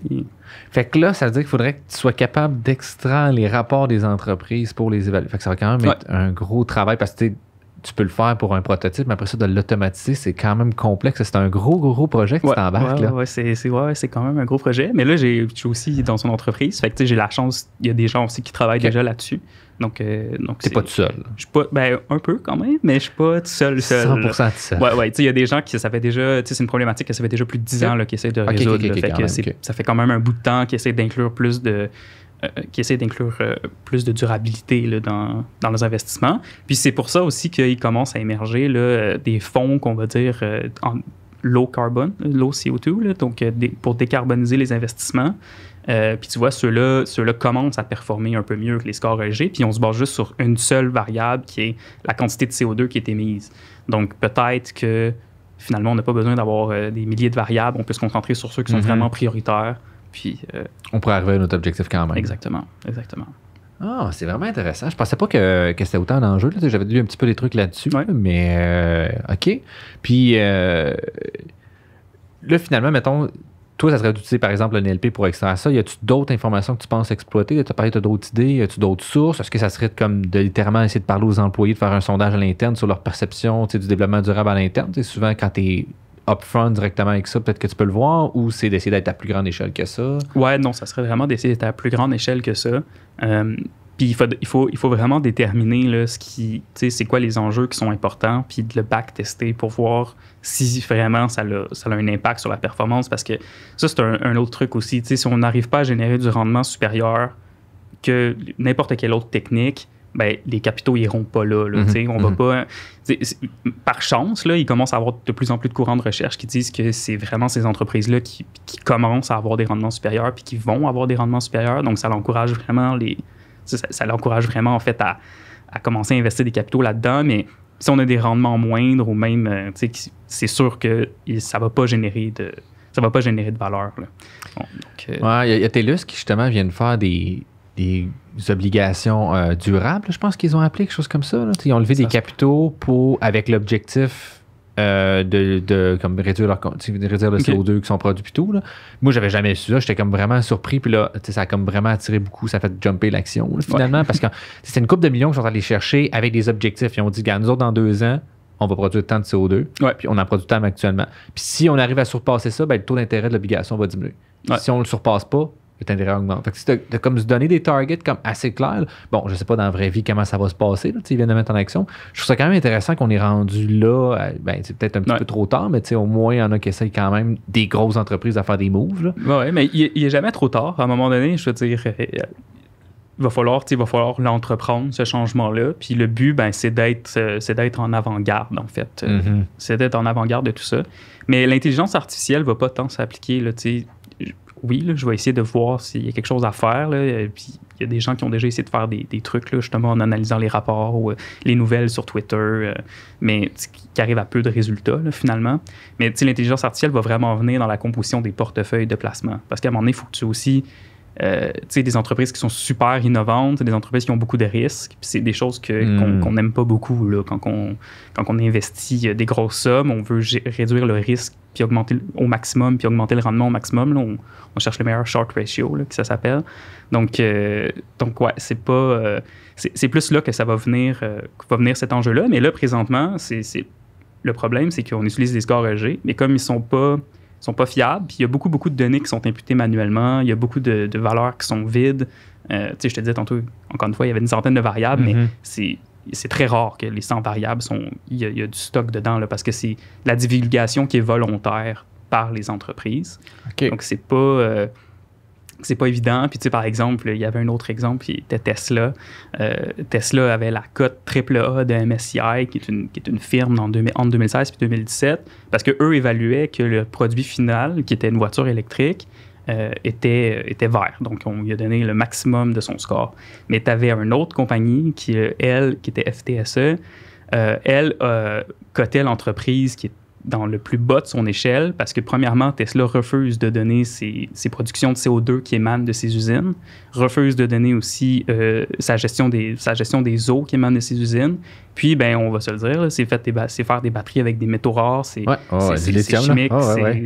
Fait que là, ça veut dire qu'il faudrait que tu sois capable d'extraire les rapports des entreprises pour les évaluer. Fait que ça va quand même être un gros travail parce que tu peux le faire pour un prototype, mais après ça, de l'automatiser, c'est quand même complexe. C'est un gros, gros projet que tu t'embarques. Ouais, ouais, c'est, c'est, ouais, c'est quand même un gros projet. Mais là, j'ai, je suis aussi dans son entreprise. Fait que j'ai la chance, il y a des gens aussi qui travaillent déjà là-dessus. Donc, euh, donc T'es pas tout seul. Je pas, ben, un peu quand même, mais je suis pas tout seul. seul 100% tout seul. Ouais, ouais. Tu sais, il y a des gens qui, ça fait déjà, tu sais, c'est une problématique que ça fait déjà plus de 10 ans, là, qui essaient de résoudre. fait ça fait quand même un bout de temps qu'ils essayent d'inclure plus de, euh, qui essaie d'inclure euh, plus de durabilité dans, dans leurs investissements. Puis c'est pour ça aussi qu'il commence à émerger euh, des fonds qu'on va dire en low carbon, low CO2, donc pour décarboniser les investissements. puis tu vois, ceux-là, commencent à performer un peu mieux que les scores EG, puis on se base juste sur une seule variable qui est la quantité de CO2 qui est émise. Donc peut-être que finalement, on n'a pas besoin d'avoir des milliers de variables, on peut se concentrer sur ceux qui sont mm-hmm. vraiment prioritaires, euh, on pourrait arriver à notre objectif quand même. Exactement, exactement. Ah, c'est vraiment intéressant. Je pensais pas que, que c'était autant d'enjeux. J'avais lu un petit peu des trucs là-dessus, mais euh, OK. Puis euh, là, finalement, mettons, toi, ça serait d'utiliser par exemple un NLP pour extraire ça. Y a-tu d'autres informations que tu penses exploiter? Tu as parlé d'autres idées? Y a-tu d'autres sources? Est-ce que ça serait comme de littéralement essayer de parler aux employés, de faire un sondage à l'interne sur leur perception du développement durable à l'interne? Souvent, quand tu upfront directement avec ça, peut-être que tu peux le voir, ou c'est d'essayer d'être à plus grande échelle que ça? Ouais, non, ça serait vraiment d'essayer d'être à plus grande échelle que ça. Euh, puis il faut, il, faut, il faut vraiment déterminer là, ce qui, c'est quoi les enjeux qui sont importants, puis de le back-tester pour voir si vraiment ça a, un impact sur la performance. Parce que ça, c'est un, un autre truc aussi. si on n'arrive pas à générer du rendement supérieur que n'importe quelle autre technique, ben, les capitaux n'iront pas là. Mhm. Mhm. pas. Par chance, là, il commence à avoir de plus en plus de courants de recherche qui disent que c'est vraiment ces entreprises-là qui, commencent à avoir des rendements supérieurs puis qui vont avoir des rendements supérieurs. Donc, ça l'encourage vraiment les. Ça, l'encourage vraiment en fait à, commencer à investir des capitaux là-dedans, mais si on a des rendements moindres ou même, euh, c'est sûr que ça va pas générer de, ça va pas générer de valeur. Euh, il y a, qui justement vient de faire des, des obligations euh, durables, je pense qu'ils ont appelé quelque chose comme ça. Ils ont levé des capitaux pour, avec l'objectif euh, de, comme réduire, leur, le CO2 qui sont produits Moi, je Là. Moi, j'avais jamais su ça. J'étais comme vraiment surpris. Puis là, ça a comme vraiment attiré beaucoup. Ça a fait jumper l'action finalement parce que c'est une coupe de millions qu'ils sont allés chercher avec des objectifs. Ils ont dit, nous autres, dans deux ans, on va produire tant de CO2, puis on en produit tant actuellement. Puis si on arrive à surpasser ça, ben, le taux d'intérêt de l'obligation va diminuer. Si on ne le surpasse pas, un Fait que si as comme se donner des targets comme assez clairs, bon, je sais pas dans la vraie vie comment ça va se passer, tu ils de mettre en action. Je trouve ça quand même intéressant qu'on est rendu là, euh, ben, c'est peut-être un petit peu trop tard, mais au moins, il y en a qui essayent quand même des grosses entreprises à faire des moves. Oui, mais il n'est jamais trop tard. À un moment donné, je veux dire, il euh, va falloir, il va falloir l'entreprendre, ce changement-là. Puis le but, ben, c'est d'être, euh, d'être en avant-garde, en fait. Mm-hmm. C'est d'être en avant-garde de tout ça. Mais l'intelligence artificielle va pas tant s'appliquer, oui, je vais essayer de voir s'il y a quelque chose à faire. Euh, puis il y a des gens qui ont déjà essayé de faire des, trucs, justement, en analysant les rapports ou euh, les nouvelles sur Twitter, euh, mais qui arrivent à peu de résultats, finalement. Mais l'intelligence artificielle va vraiment venir dans la composition des portefeuilles de placement. Parce qu'à un moment donné, il faut que tu aussi. Euh, des entreprises qui sont super innovantes, des entreprises qui ont beaucoup de risques. C'est des choses que, hmm. qu'on n'aime pas beaucoup. quand, quand on investit des grosses sommes, on veut réduire le risque puis augmenter au maximum, puis augmenter le rendement au maximum. on, cherche le meilleur short ratio, là, que ça s'appelle. Donc, euh, donc ouais, c'est pas, euh, c'est plus là que ça va venir, euh, venir cet enjeu-là. Mais là, présentement, c'est le problème, c'est qu'on utilise des scores EG, mais comme ils sont pas sont pas fiables, puis il y a beaucoup, beaucoup de données qui sont imputées manuellement, il y a beaucoup de, valeurs qui sont vides. tu sais, je te disais tantôt, encore une fois, il y avait une centaine de variables, mais mm-hmm. c'est c'est très rare que les 100 variables sont. Il y, a, du stock dedans, là, parce que c'est la divulgation qui est volontaire par les entreprises. Donc, c'est pas. Euh, pas évident. Puis, tu sais, par exemple, il y avait un autre exemple qui était Tesla. Euh, Tesla avait la cote AAA de MSCI, qui est une, qui firme en, entre 2016 et 2017, parce qu'eux évaluaient que le produit final, qui était une voiture électrique, euh, était, euh, était vert. Donc, on lui a donné le maximum de son score. Mais tu avais une autre compagnie qui, euh, elle, qui était FTSE, elle cotait l'entreprise qui était dans le plus bas de son échelle parce que, premièrement, Tesla refuse de donner ses, ses productions de CO2 qui émanent de ses usines, refuse de donner aussi euh, sa, gestion des, sa gestion des eaux qui émanent de ses usines. Puis, ben, on va se le dire, c'est, faire des batteries avec des métaux rares, c'est, chimique,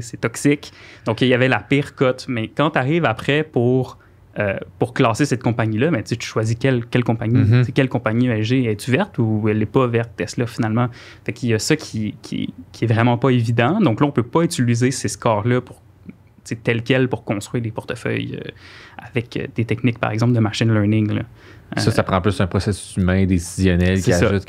c'est, toxique. Donc, il y avait la pire cote. Mais quand tu arrives après pour euh, pour classer cette compagnie-là, ben, tu choisis quelle, compagnie. Quelle compagnie mhm. ESG est-tu verte ou elle n'est pas verte, Tesla, finalement? Fait y a ça qui, qui, est vraiment pas évident. Donc là, on peut pas utiliser ces scores-là pour tel quel pour construire des portefeuilles euh, avec euh, des techniques, par exemple, de machine learning. Ça, ça prend plus un processus humain, décisionnel qui ajoute.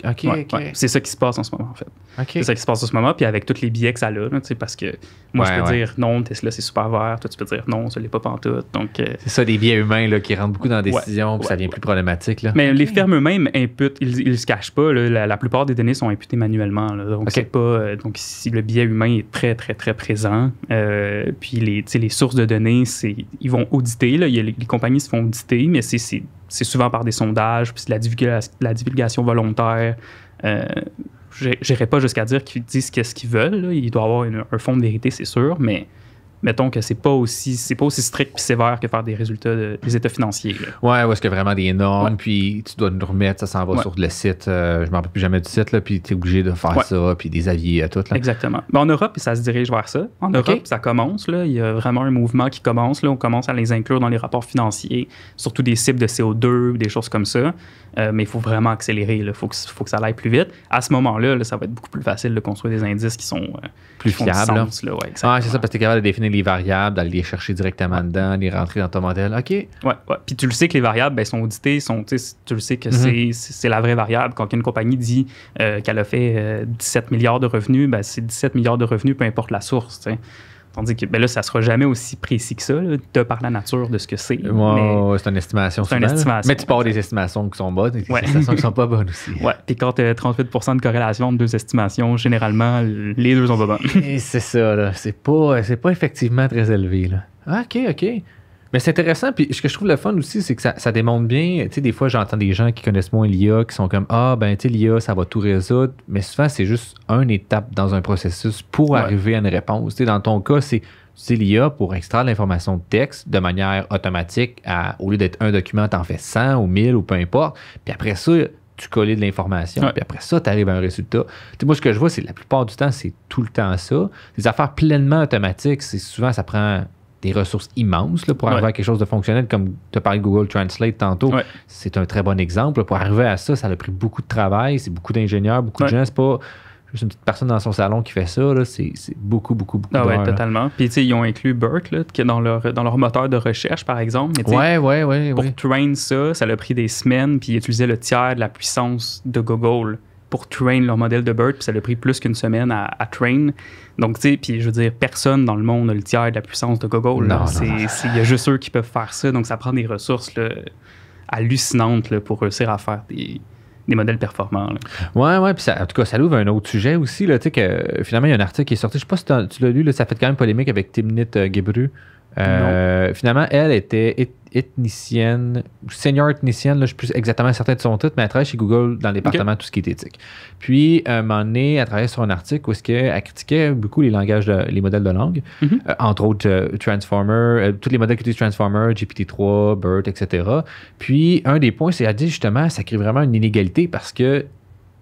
C'est ça qui se passe en ce moment, en fait. C'est ça qui se passe en ce moment, puis avec tous les biais que ça a, là, parce que moi, je peux dire non, Tesla, c'est super vert. Toi, tu peux dire non, ça l'est pas pantoute. Donc, euh, C'est ça, des biais humains là, qui rentrent beaucoup dans la décision, ça devient plus problématique. Mais les fermes eux-mêmes imputent, ils, ne se cachent pas. la, plupart des données sont imputées manuellement. donc, c'est pas. Euh, donc, si le biais humain est très, très, très présent, euh, puis les, les sources de données, ils vont auditer. Là, les, les compagnies se font auditer, mais c'est c'est souvent par des sondages, puis la, divulga la divulgation volontaire. Euh, J'irai pas jusqu'à dire qu'ils disent qu'est-ce qu'ils veulent. Il doit y avoir un fond de vérité, c'est sûr, mais mettons que c'est pas aussi c'est pas aussi strict et sévère que faire des résultats des états financiers. Oui, Ouais, ou est-ce que vraiment des normes, puis tu dois nous remettre, ça s'en va sur le site, Je euh, je m'en rappelle plus jamais du site, là, puis tu es obligé de faire ça, puis des avis à tout. Exactement. Ben, en Europe, ça se dirige vers ça. En Europe, ça commence, là, il y a vraiment un mouvement qui commence, là, on commence à les inclure dans les rapports financiers, surtout des cibles de CO2, des choses comme ça. Euh, mais il faut vraiment accélérer. Il faut que, faut que ça aille plus vite. À ce moment-là, ça va être beaucoup plus facile de construire des indices qui sont euh, plus fiables. Ah, c'est ça, parce que tu es capable de définir les variables, d'aller les chercher directement dedans, les rentrer dans ton modèle. OK. Ouais, Puis tu le sais que les variables ben, sont auditées, sont, tu le sais que mm-hmm. c'est la vraie variable. Quand une compagnie dit euh, qu'elle a fait 17 milliards de revenus, ben, c'est 17 milliards de revenus, peu importe la source. Tandis que ben là, ça ne sera jamais aussi précis que ça, de par la nature de ce que c'est. c'est une estimation. C'est une estimation. Mais tu pars des estimations qui sont bonnes et des estimations qui sont pas bonnes aussi. Ouais. Puis quand tu as 38 de corrélation entre deux estimations, généralement, les deux sont pas bonnes. c'est ça, là. C'est pas, pas effectivement très élevé, là. Ah, OK, OK. Mais c'est intéressant. Puis ce que je trouve le fun aussi, c'est que ça, ça, démontre bien. Tu sais, des fois, j'entends des gens qui connaissent moins l'IA, qui sont comme Ah, ben, tu sais, l'IA, ça va tout résoudre. Mais souvent, c'est juste une étape dans un processus pour arriver à une réponse. Tu dans ton cas, c'est l'IA pour extraire l'information de texte de manière automatique. au lieu d'être un document, tu en fais 100 ou 1000 ou peu importe. Puis après ça, tu colles de l'information, puis après ça, tu arrives à un résultat. moi, ce que je vois, c'est la plupart du temps, c'est tout le temps ça. Les affaires pleinement automatiques, c'est souvent, ça prend des ressources immenses pour arriver à quelque chose de fonctionnel, comme tu as parlé de Google Translate tantôt. C'est un très bon exemple. Pour arriver à ça, ça a pris beaucoup de travail, c'est beaucoup d'ingénieurs, beaucoup de gens. C'est pas juste une petite personne dans son salon qui fait ça. C'est beaucoup, beaucoup, beaucoup. Ah ouais, totalement. Puis, ils ont inclus Berkeley qui est dans leur, dans leur moteur de recherche, par exemple. Mais, ouais, ouais, ouais. Pour train ça, ça a pris des semaines, puis ils utilisaient le tiers de la puissance de Google pour train leur modèle de bird puis ça a pris plus qu'une semaine à, train. Donc, tu sais, puis je veux dire, personne dans le monde a le tiers de la puissance de Google. Il y a juste eux qui peuvent faire ça, donc ça prend des ressources hallucinantes pour réussir à faire des, modèles performants. Ouais, ouais, puis en tout cas, ça ouvre un autre sujet aussi, là, tu sais, que finalement, il y a un article qui est sorti, je sais pas si tu l'as lu, ça fait quand même polémique avec Timnit euh, Gebru. Euh, finalement, elle était ethnicienne, senior ethnicienne, là, je ne suis plus exactement certain de son titre, mais elle travaille chez Google dans le département tout ce qui est éthique. Puis, à euh, un moment donné, elle travaillait sur un article où elle critiquait beaucoup les langages, les modèles de langue, mhm. euh, entre autres euh, Transformer, tous les modèles qui utilisent Transformer, GPT-3, BERT, etc. Puis, un des points, c'est a dit justement, ça crée vraiment une inégalité parce que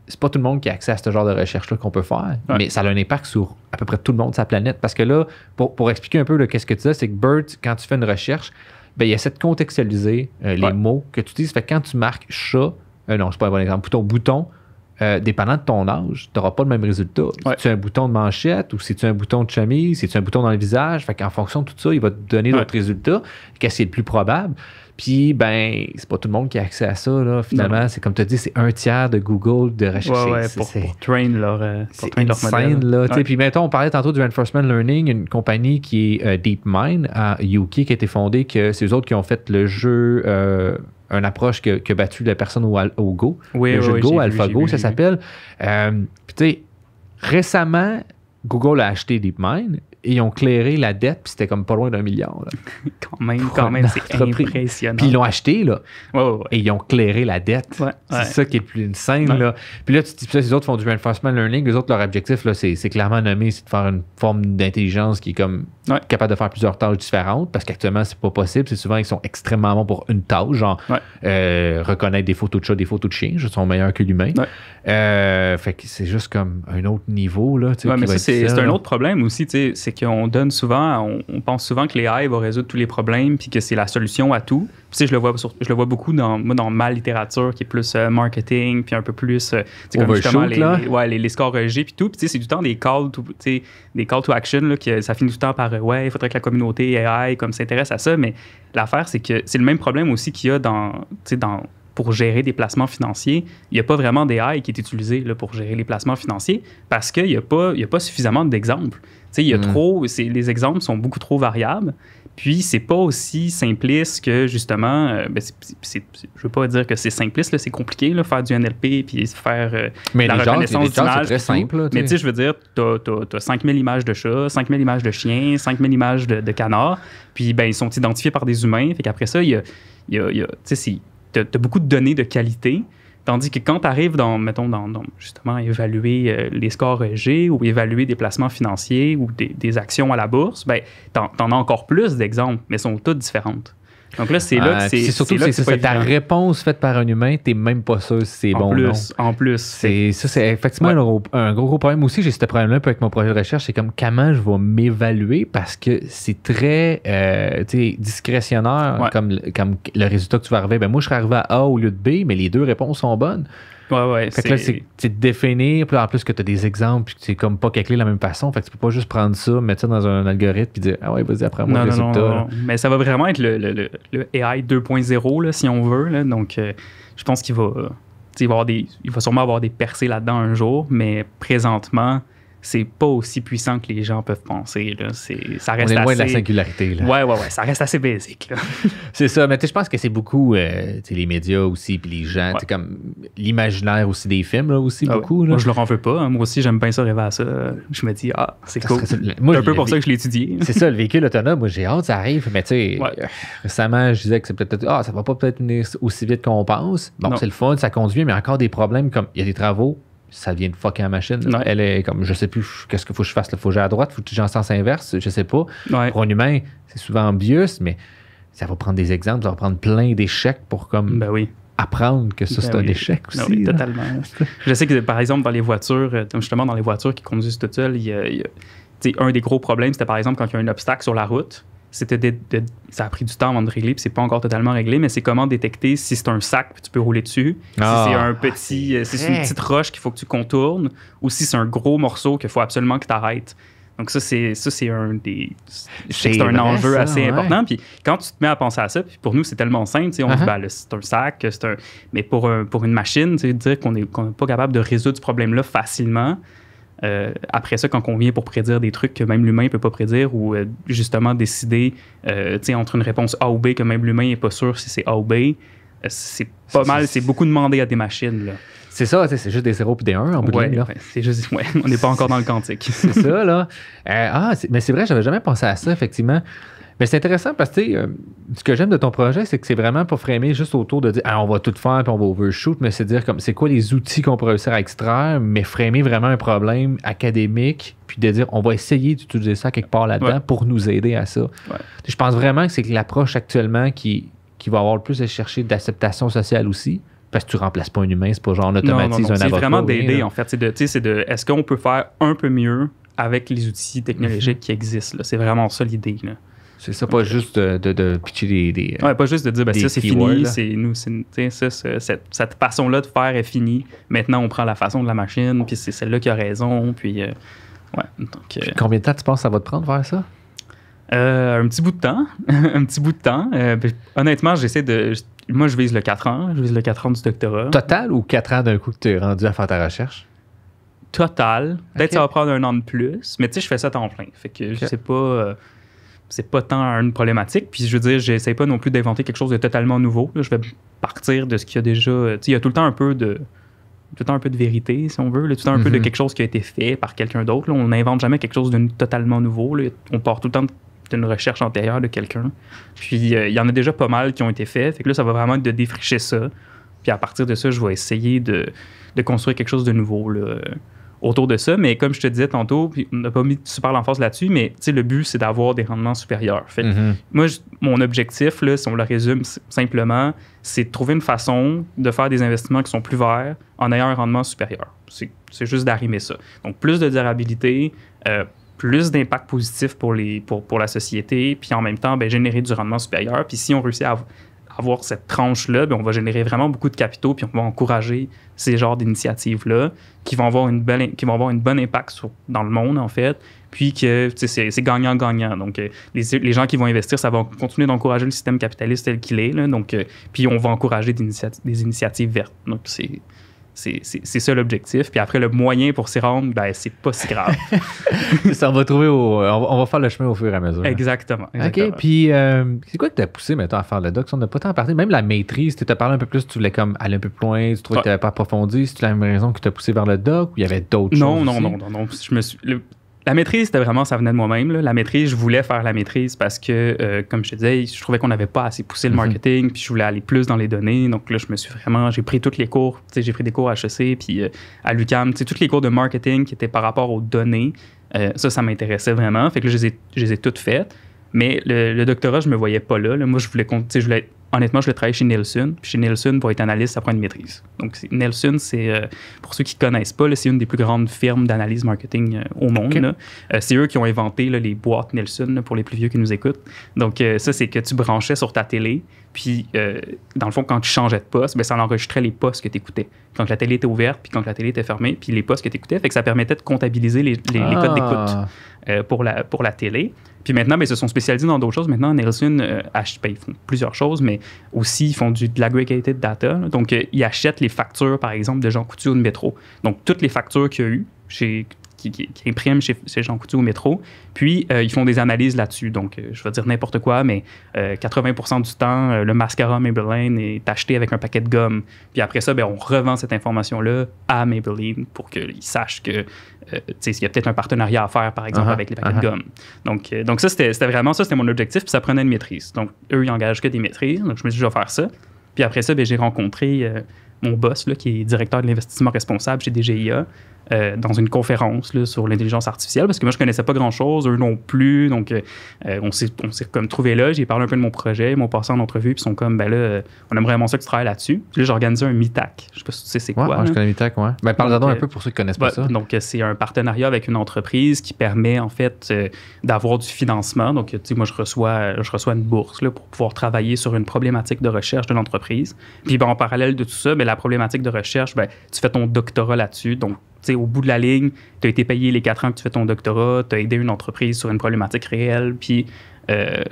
c'est pas tout le monde qui a accès à ce genre de recherche-là qu'on peut faire, mais ça a un impact sur à peu près tout le monde de sa planète. Parce que là, pour, expliquer un peu qu'est-ce que tu dis, c'est que BERT, quand tu fais une recherche, ben, il essaie de contextualiser euh, les mots que tu dises. Fait quand tu marques chat, euh, non, c'est pas un bon exemple, plutôt bouton, euh, dépendant de ton âge, tu n'auras pas le même résultat. Si tu as un bouton de manchette ou si tu as un bouton de chemise, si tu as un bouton dans le visage, fait qu'en fonction de tout ça, il va te donner d'autres résultats. Qu'est-ce qui est le plus probable? Puis, ben, c'est pas tout le monde qui a accès à ça. Finalement, c'est comme tu as dit, c'est un tiers de Google de rechercher. pour, train leur, train Puis, mettons, on parlait tantôt du Reinforcement Learning, une compagnie qui est Deep euh, DeepMind à UK qui a été fondée, que c'est eux autres qui ont fait le jeu. Euh, une approche que a battu la personne au, au Go. Oui, le jeu de Go, AlphaGo, ça s'appelle. Euh, puis, tu sais, récemment, Google a acheté DeepMind ils ont clairé la dette, puis c'était comme pas loin d'un milliard. quand même, quand même, c'est impressionnant. Puis ils l'ont acheté, là. Et ils ont clairé la dette. C'est ça qui est plus une scène, là. Puis là, tu te dis, les autres font du reinforcement learning. Les autres, leur objectif, là, c'est clairement nommé, c'est de faire une forme d'intelligence qui est comme capable de faire plusieurs tâches différentes, parce qu'actuellement, c'est pas possible. C'est souvent, ils sont extrêmement bons pour une tâche, genre euh, reconnaître des photos de chat, des photos de chien. Ils sont meilleurs que l'humain. Euh, fait que c'est juste comme un autre niveau, là. mais c'est un autre problème aussi, tu sais c'est qu'on donne souvent, on, pense souvent que l'AI va résoudre tous les problèmes puis que c'est la solution à tout. tu sais, je le vois, je le vois beaucoup dans, dans ma littérature qui est plus euh, marketing puis un peu plus, euh, justement les, ouais, les, scores e puis tout. Puis, tu sais, c'est du temps des calls to, tu sais, des call to action, que ça finit tout le temps par, euh, ouais, il faudrait que la communauté AI comme s'intéresse à ça. Mais l'affaire, c'est que c'est le même problème aussi qu'il y a dans, tu sais, dans, pour gérer des placements financiers, il n'y a pas vraiment d'AI qui est utilisé là, pour gérer les placements financiers parce qu'il n'y a, a pas suffisamment d'exemples y mm. les exemples sont beaucoup trop variables. Puis, c'est pas aussi simpliste que, justement, euh, ben je veux pas dire que c'est simpliste, c'est compliqué, là, faire du NLP puis faire euh, mais la reconnaissance c'est très simple. mais tu sais, je veux dire, tu as, 5000 images de chats, 5000 images de chiens, 5000 images de, canards, puis ben, ils sont identifiés par des humains. Fait qu'après ça, il tu as beaucoup de données de qualité, Tandis que quand tu arrives dans, mettons, dans, justement évaluer euh, les scores e G ou évaluer des placements financiers ou des, actions à la bourse, ben, tu en, as encore plus d'exemples, mais sont toutes différentes. Donc là, c'est là que ah, c'est. C'est surtout c'est ta réponse faite par un humain, t'es même pas sûr si c'est bon ou non. En plus. C'est, ça, c'est effectivement un, gros, problème aussi. J'ai ce problème-là un peu avec mon projet de recherche. C'est comme comment je vais m'évaluer parce que c'est très euh, discrétionnaire comme, comme le résultat que tu vas arriver. Ben, moi, je serais arrivé à A au lieu de B, mais les deux réponses sont bonnes. Ouais, ouais. Fait que là, c'est définir, en plus que tu as des exemples, puis c'est comme pas calculé de la même façon. Fait que tu peux pas juste prendre ça, mettre ça dans un algorithme, puis dire Ah ouais, vas-y, après moi, le résultat. Mais ça va vraiment être le, AI 2.0, si on veut. Donc, euh, je pense qu'il va. Il va, des, il va sûrement avoir des percées là-dedans un jour, mais présentement, c'est pas aussi puissant que les gens peuvent penser. Là. C'est, ça reste On est de la singularité. Là. Ouais, ouais, ouais, ça reste assez basique. c'est ça, mais je pense que c'est beaucoup euh, les médias aussi, puis les gens, comme l'imaginaire aussi des films là, aussi ah, beaucoup. Moi, je leur en veux pas. Hein. Moi aussi, j'aime bien ça rêver à ça. Je me dis, ah, c'est cool. C'est moi, un peu pour ça que je l'ai c'est ça, le véhicule autonome, moi j'ai hâte, ça arrive, mais tu sais, récemment, je disais que c'est peut-être, ah, ça va pas peut-être venir aussi vite qu'on pense. Bon, c'est le fun, ça conduit, mais encore des problèmes comme il y a des travaux, ça vient de fucking la machine. Elle est comme, je sais plus qu'est-ce qu'il faut que je fasse. Il faut que j'aille à droite, il faut que en sens inverse, je sais pas. Pour un humain, c'est souvent ambius, mais ça va prendre des exemples, ça va prendre plein d'échecs pour comme ben apprendre que ça, c'est ben un échec ben aussi. oui, totalement. je sais que, par exemple, dans les voitures, euh, justement, dans les voitures qui conduisent tout seul, un des gros problèmes, c'était par exemple quand il y a un obstacle sur la route c'était ça a pris du temps avant de régler, puis c'est pas encore totalement réglé, mais c'est comment détecter si c'est un sac, que tu peux rouler dessus, si ah. c'est un petit, ah, euh, c'est une petite roche qu'il faut que tu contournes, ou si c'est un gros morceau qu'il faut absolument que tu arrêtes. Donc ça, c'est ça, c'est un des, c'est enjeu assez important. Puis quand tu te mets à penser à ça, puis pour nous, c'est tellement simple, on uh-huh. dit, c'est un sac, c'est un, mais pour pour une machine, dire qu'on n'est pas capable de résoudre ce problème-là facilement. Euh, après ça, quand on vient pour prédire des trucs que même l'humain ne peut pas prédire ou euh, justement décider euh, entre une réponse A ou B que même l'humain n'est pas sûr si c'est A ou B, c'est pas mal, c'est beaucoup demandé à des machines. C'est ça, c'est juste des 0 et des 1 en bout de ligne, ben, C'est juste, on n'est pas encore dans le quantique. c'est ça, là. ah, mais c'est vrai, j'avais jamais pensé à ça, effectivement. Mais c'est intéressant parce que euh, ce que j'aime de ton projet, c'est que c'est vraiment pas framer juste autour de dire ah, on va tout faire puis on va overshoot, mais c'est dire comme c'est quoi les outils qu'on pourrait réussir à extraire, mais framer vraiment un problème académique, puis de dire on va essayer d'utiliser ça quelque part là-dedans pour nous aider à ça. Je pense vraiment que c'est l'approche actuellement qui, qui va avoir le plus à chercher d'acceptation sociale aussi parce que tu remplaces pas un humain, c'est pas genre on automatise un avocat. C'est vraiment d'aider en fait, c'est de, de, est-ce qu'on peut faire un peu mieux avec les outils technologiques mhm. qui existent C'est vraiment ça l'idée. C'est ça, pas juste de, de, des, euh, Oui, pas juste de dire, ben, ça, c'est fini, c'est nous, ça, cette, façon-là de faire est finie. Maintenant, on prend la façon de la machine, puis c'est celle-là qui a raison, puis. Euh, ouais. Donc, euh, combien de temps tu penses que ça va te prendre faire ça? un petit bout de temps. un petit bout de temps. Ben, honnêtement, j'essaie de. Moi, je vise le 4 ans. Je vise le 4 ans du doctorat. Total ou 4 ans d'un coup que tu es rendu à faire ta recherche? Total. Peut-être que ça va prendre un an de plus, mais tu sais, je fais ça temps plein. Fait que je sais pas c'est pas tant une problématique. Puis je veux dire, j'essaie pas non plus d'inventer quelque chose de totalement nouveau. je vais partir de ce qu'il y a déjà. Euh, il y a tout le temps un peu de tout le temps un peu de vérité, si on veut, tout le temps un peu de mhm. quelque chose qui a été fait par quelqu'un d'autre. On n'invente jamais quelque chose de totalement nouveau. On part tout le temps d'une recherche antérieure de quelqu'un. Puis il y en a déjà pas mal qui ont été faits. Fait que là, ça va vraiment être de défricher ça. Puis à partir de ça, je vais essayer de, construire quelque chose de nouveau autour de ça. Mais comme je te disais tantôt, on n'a pas mis super l'emphase là-dessus, mais le but, c'est d'avoir des rendements supérieurs. Mm-hmm. Moi, mon objectif, là, si on le résume simplement, c'est de trouver une façon de faire des investissements qui sont plus verts en ayant un rendement supérieur. C'est, c'est juste d'arrimer ça. Donc, plus de durabilité, euh, plus d'impact positif pour, les, pour, pour la société, puis en même temps, ben, générer du rendement supérieur. Puis si on réussit à, avoir cette tranche-là, ben, on va générer vraiment beaucoup de capitaux, puis on va encourager ces genres d'initiatives-là qui vont avoir une belle, qui vont avoir une bonne impact dans le monde, en fait, puis que c'est gagnant-gagnant. Donc, euh, les, gens qui vont investir, ça va continuer d'encourager le système capitaliste tel qu'il est, donc, euh, puis on va encourager des, des initiatives vertes. Donc, c'est c'est ça l'objectif. Puis après, le moyen pour s'y rendre, ben, c'est pas si grave. ça, on va trouver on, va, faire le chemin au fur et à mesure. Exactement. OK. Puis, euh, c'est quoi qui t'a poussé, maintenant à faire le doc? On n'a pas tant parlé. Même la maîtrise, tu t'as parlé un peu plus, tu voulais comme aller un peu plus loin, tu trouvais que tu pas approfondi. C'est la même raison que t'a poussé vers le doc ou il y avait d'autres choses? Non, non, non, non, non. Je me suis la maîtrise, c'était vraiment, ça venait de moi-même. La maîtrise, je voulais faire la maîtrise parce que, euh, comme je te disais, je trouvais qu'on n'avait pas assez poussé le mhm. marketing, puis je voulais aller plus dans les données. Donc là, je me suis vraiment, j'ai pris tous les cours, j'ai pris des cours à HEC, puis euh, à l'UCAM, tous les cours de marketing qui étaient par rapport aux données. Euh, ça, ça m'intéressait vraiment. Fait que je les ai, toutes faites. Mais le, doctorat, je me voyais pas là. Moi, je voulais, je voulais honnêtement, je le chez Nelson chez Nelson, pour être analyste, ça prend une maîtrise. Donc, Nelson, c'est, euh, pour ceux qui ne connaissent pas, c'est une des plus grandes firmes d'analyse marketing euh, au monde. Euh, c'est eux qui ont inventé les boîtes Nelson pour les plus vieux qui nous écoutent. Donc, ça, c'est que tu branchais sur ta télé. Puis, dans le fond, quand tu changeais de poste, ben, ça enregistrait les postes que tu écoutais. Quand la télé était ouverte, puis quand la télé était fermée, puis les postes que tu écoutais. Fait que ça permettait de comptabiliser les, codes d'écoute ah. pour la télé. Puis maintenant, ben, ils se sont spécialisés dans d'autres choses. Maintenant, on est euh, achète, une ben, ils font plusieurs choses, mais aussi ils font du, de l'aggregated data. Donc, euh, ils achètent les factures, par exemple, de Jean Coutu de métro. Donc, toutes les factures qu'il y a eu chez qui, qui, impriment chez, Jean Coutu au métro. Puis, euh, ils font des analyses là-dessus. Donc, euh, je vais dire n'importe quoi, mais 80 euh, du temps, le mascara Maybelline est acheté avec un paquet de gomme. Puis après ça, ben, on revend cette information-là à Maybelline pour qu'ils sachent que y a peut-être un partenariat à faire, par exemple, uh-huh. avec les paquets de uh-huh. gomme. Donc, donc ça, c'était vraiment ça, c'était mon objectif. Puis ça prenait une maîtrise. Donc, eux, ils engagent que des maîtrises. Donc, je me suis dit, je vais faire ça. Puis après ça, ben, j'ai rencontré mon boss, là, qui est directeur de l'investissement responsable chez DGIA, euh, dans une conférence sur l'intelligence artificielle parce que moi, je ne connaissais pas grand-chose, eux non plus. Donc, euh, euh, on s'est comme trouvé là. J'ai parlé un peu de mon projet, mon passé en entrevue, puis ils sont comme, ben là, on aimerait vraiment ça que tu travailles là-dessus. Puis là, j'ai organisé un MITAC. Je sais pas si tu sais c'est quoi. je connais MITAC, ouais. Ben, parle en un peu pour ceux qui ne connaissent pas bah, ça. Donc, c'est un partenariat avec une entreprise qui permet, en fait, d'avoir du financement. Donc, tu sais, moi, je reçois, je reçois une bourse là, pour pouvoir travailler sur une problématique de recherche de l'entreprise. Puis, ben, en parallèle de tout ça, ben, la problématique de recherche, ben, tu fais ton doctorat là-dessus. Donc, au bout de la ligne, tu as été payé les quatre ans que tu fais ton doctorat, tu as aidé une entreprise sur une problématique réelle, puis, euh,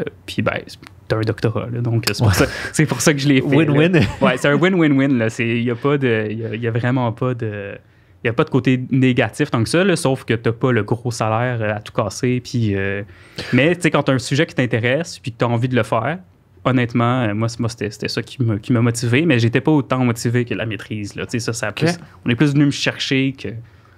ben, tu as un doctorat. donc, c'est pour, pour, ça que je l'ai fait. win ouais, c'est un win-win-win. Il n'y a, pas de, vraiment pas de. Il a pas de côté négatif tant que ça, sauf que tu n'as pas le gros salaire euh, à tout casser. Puis, euh, mais quand tu as un sujet qui t'intéresse puis que tu as envie de le faire, honnêtement, euh, moi, c'était ça qui m'a qui motivé, mais j'étais pas autant motivé que la maîtrise. Là. on est plus venu me chercher que.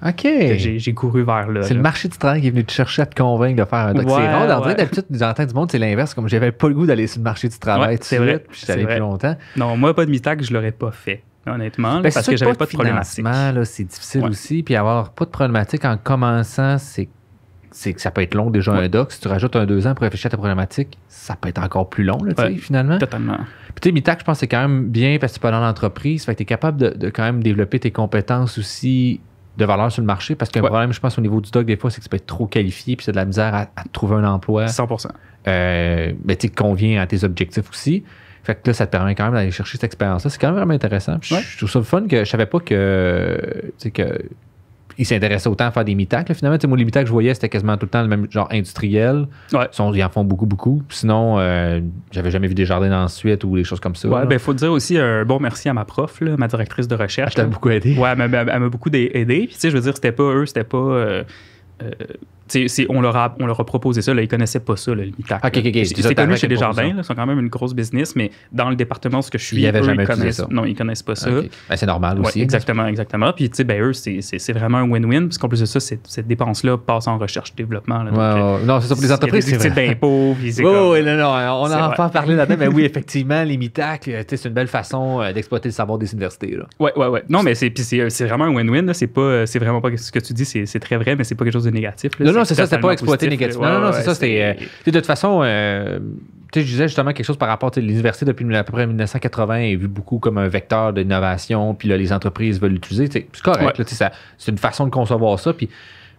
OK. J'ai couru vers là. C'est le marché du travail qui est venu te chercher à te convaincre de faire un doc. c'est rare. D'habitude, du monde, c'est l'inverse. Comme j'avais pas le goût d'aller sur le marché du travail c'est tout puis plus longtemps. Non, moi, pas de mi-tac, je l'aurais pas fait honnêtement, ben, parce que j'avais pas, pas de, problématique problématique. C'est difficile aussi. Puis avoir pas de problématique en commençant, c'est c'est que ça peut être long déjà un doc. Si tu rajoutes un deux ans pour réfléchir à ta problématique, ça peut être encore plus long, là, finalement. Totalement. Puis tu sais, MITAC, je pense que c'est quand même bien parce que tu pas dans l'entreprise. Fait que tu es capable de, quand même développer tes compétences aussi de valeur sur le marché parce qu'un problème, je pense, au niveau du doc, des fois, c'est que tu peux être trop qualifié puis c'est de la misère à, trouver un emploi. 100 euh, sais, tu convient à tes objectifs aussi. Fait que là, ça te permet quand même d'aller chercher cette expérience-là. C'est quand même vraiment intéressant. Je, trouve ça le fun que je savais pas que, que ils s'intéressaient autant à faire des mitacs. Finalement, moi, les mitacs que je voyais, c'était quasiment tout le temps le même genre industriel. Ils, en font beaucoup, beaucoup. Sinon, euh, j'avais jamais vu des jardins ensuite ou des choses comme ça. Ouais, ben, faut dire aussi un bon merci à ma prof, ma directrice de recherche. Elle ah, m'a beaucoup aidé. Ouais, elle m'a, beaucoup aidé. je veux dire, c'était pas eux, c'était pas. Euh, euh, on, leur a, on leur proposé ça, là, ils connaissaient pas ça, le MITAC. c'est connu chez jardins ils sont quand même une grosse business, mais dans le département ce que je suis, ils, ne jamais connaissent Non, ils connaissent pas ça. Ben, c'est normal aussi. Exactement, exactement. Puis ben, eux, c'est vraiment un win-win, parce qu'en plus de ça, cette dépense-là passe en recherche-développement. non, c'est ça pour les entreprises. C'est vrai. d'impôts. Oui, non, non, on a enfin parlé là-dedans, mais oui, effectivement, les MITAC, c'est une belle façon euh, d'exploiter le savoir des universités. Oui, oui, oui. Non, mais euh, c'est vraiment un win-win. Euh, c'est vraiment pas ce que tu dis, c'est très vrai, mais c'est pas quelque chose de négatif c'est ça, c'était pas exploité négativement. non, non, c'est ça, c'était. Euh, de toute façon, euh, tu sais, je disais justement quelque chose par rapport à l'université depuis à peu près 1980 est vue beaucoup comme un vecteur d'innovation, puis là, les entreprises veulent l'utiliser. C'est correct, c'est une façon de concevoir ça. Puis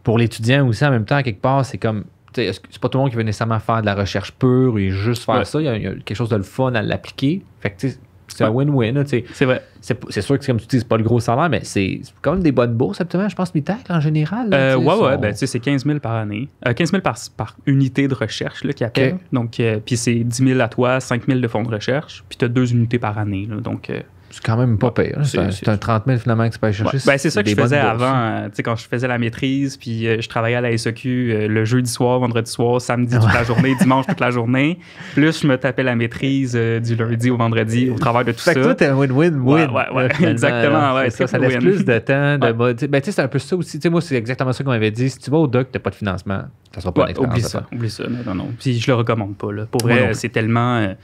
pour l'étudiant aussi, en même temps, quelque part, c'est comme. C'est pas tout le monde qui veut nécessairement faire de la recherche pure et juste faire ça. Il y, a, quelque chose de le fun à l'appliquer. Fait que, c'est un win-win. C'est vrai. C'est sûr que, comme tu dis, c'est pas le gros salaire, mais c'est quand même des bonnes bourses, absolument. Je pense, MITAC, en général. Oui, euh, ouais, ouais. Ben, c'est 15 000 par année. 15 euh, 000 par, par unité de recherche qui appelle. Donc, euh, puis c'est 10 000 à toi, 5 000 de fonds de recherche, puis tu as deux unités par année. donc, euh, c'est quand même pas pire. Hein. C'est un, 30 000 finalement que tu peux aller chercher. Ben, c'est ça que je faisais avant. Euh, tu sais, quand je faisais la maîtrise, puis euh, je travaillais à la SEQ euh, le jeudi soir, vendredi soir, samedi toute la journée, dimanche toute la journée. Plus je me tapais la maîtrise du lundi au vendredi au travers de tout ça. Fait que un win-win-win. Ouais, ouais, exactement. ça, ça laisse plus de temps. De ben, tu sais, c'est un peu ça aussi. Tu sais, moi, c'est exactement ça qu'on m'avait dit. Si tu vas au doc, t'as pas de financement. Ça sera pas une Oublie ça. Oublie ça. Non, non, Puis je le recommande pas. Pour vrai, c'est tellement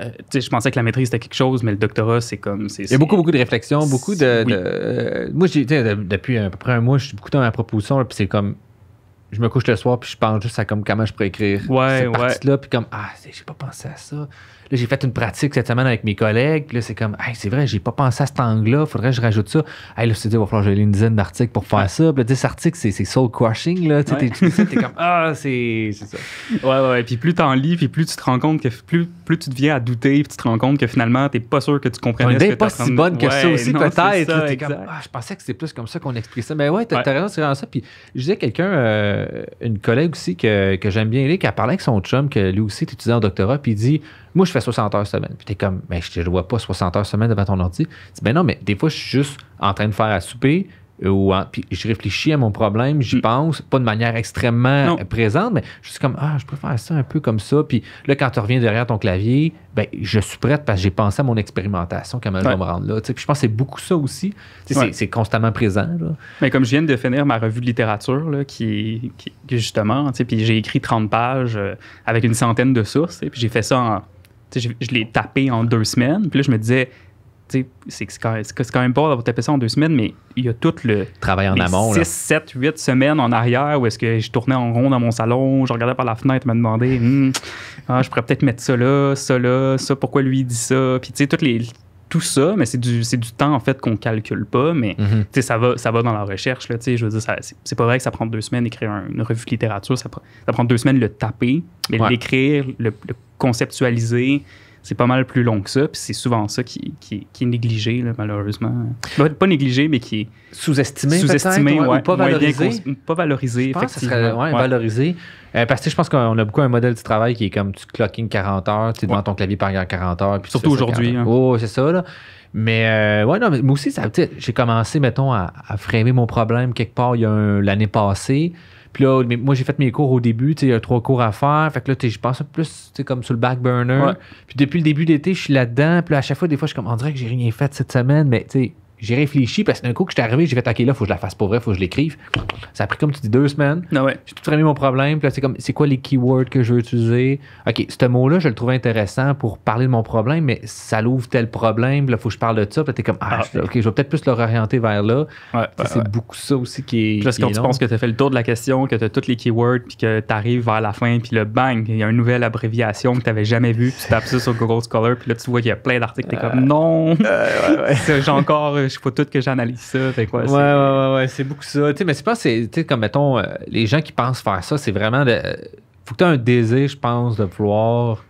euh, je pensais que la maîtrise c'était quelque chose, mais le doctorat, c'est comme. c'est il y a beaucoup, beaucoup de réflexions, beaucoup de. moi, j'ai depuis à peu près un mois, je suis beaucoup dans ma proposition, puis c'est comme. Je me couche le soir, puis je pense juste à comme comment je pourrais écrire ouais, cette ouais. partie-là, puis comme, ah, j'ai pas pensé à ça j'ai fait une pratique cette semaine avec mes collègues. Là, c'est comme, c'est vrai, j'ai pas pensé à cet angle-là. Faudrait que je rajoute ça. Hey, là, suis dit, il va falloir que j'ai une dizaine d'articles pour faire ça. Puis 10 articles, c'est, soul crushing. Là, tu ouais. t'es, comme, ah, c'est, ça. Ouais, ouais. Puis plus t'en lis, puis plus tu te rends compte que plus, plus tu deviens à douter, puis tu te rends compte que finalement, t'es pas sûr que tu comprennes. ce que pas si bonne que ça aussi, peut-être. Ah, je pensais que c'était plus comme ça qu'on expliquait ça. Mais ouais, t'as, as raison, c'est ça. Puis je disais à quelqu'un, euh, une collègue aussi que, que j'aime bien qui a parlé avec son chum, que lui aussi est étudiant en doctorat, puis il dit, moi, je fais 60 heures semaine. Puis t'es comme, ben, je te vois pas 60 heures semaine devant ton ordi. Tu ben non, mais des fois, je suis juste en train de faire à souper. Ou puis je réfléchis à mon problème, j'y mm. pense, pas de manière extrêmement présente, mais je suis comme, ah, je préfère ça un peu comme ça. Puis là, quand tu reviens derrière ton clavier, ben, je suis prête parce que j'ai pensé à mon expérimentation, comment même je me rendre là. Puis je pense que c'est beaucoup ça aussi. C'est constamment présent. Mais comme je viens de finir ma revue de littérature, là, qui, qui justement, puis j'ai écrit 30 pages euh, avec une centaine de sources, puis j'ai fait ça en je, l'ai tapé en deux semaines. Puis là, je me disais, c'est quand, quand même pas d'avoir tapé ça en deux semaines, mais il y a tout le travail en amont. 6, 7, 8 semaines en arrière où est-ce que je tournais en rond dans mon salon, je regardais par la fenêtre, me demandais, hmm, ah, je pourrais peut-être mettre ça là, ça là, ça, pourquoi lui dit ça. Puis tu sais, toutes les tout ça, mais c'est du, du, temps en fait qu'on calcule pas, mais mhm. ça, va, ça va dans la recherche. Là, je veux dire, c'est pas vrai que ça prend deux semaines d'écrire une revue de littérature, ça, prend deux semaines de le taper, mais l'écrire, le, conceptualiser, c'est pas mal plus long que ça. Puis c'est souvent ça qui, qui, qui est négligé, malheureusement. Pas négligé, mais qui est. Sous-estimé. Sous-estimé, ou pas valorisé. pas valorisé, je ça serait, valorisé. Euh, parce que je pense qu'on a beaucoup un modèle de travail qui est comme tu clocking 40 heures, tu es devant ton clavier par 40 heures. Surtout aujourd'hui. Hein. Oh, c'est ça, Mais euh, ouais, non, mais moi aussi, j'ai commencé, mettons, à, à framer mon problème quelque part l'année passée. Puis là, moi, j'ai fait mes cours au début. tu sais, Il y a trois cours à faire. Fait que là, je passe plus comme sur le back burner. Puis depuis le début d'été, je suis là-dedans. Puis à chaque fois, des fois, je suis comme, on dirait que j'ai rien fait cette semaine. Mais tu sais, j'ai réfléchi parce qu'un coup que je suis arrivé, j'ai fait OK, là, faut que je la fasse pour vrai, faut que je l'écrive. Ça a pris comme tu dis deux semaines. Ah ouais. J'ai tout remis mon problème. Puis là, c'est comme c'est quoi les keywords que je veux utiliser? OK, ce mot-là, je le trouve intéressant pour parler de mon problème, mais ça l'ouvre tel problème. là, faut que je parle de ça. Puis là, t'es comme ah, ah. OK, je vais peut-être plus le réorienter vers là. Ouais, c'est beaucoup ça aussi qui est. Puis quand tu penses que tu fait le tour de la question, que tu as tous les keywords, puis que tu arrives vers la fin, puis le bang, il y a une nouvelle abréviation que tu jamais vue. Tu tapes ça sur Google Scholar, puis là, tu vois qu'il y a plein d'articles. T'es comme euh, non! j'ai encore il faut tout que j'analyse ça. Fait quoi, ouais, ouais, ouais, c'est beaucoup ça. mais c'est pas, tu comme mettons, euh, les gens qui pensent faire ça, c'est vraiment de. Euh, faut que tu aies un désir, je pense, de vouloir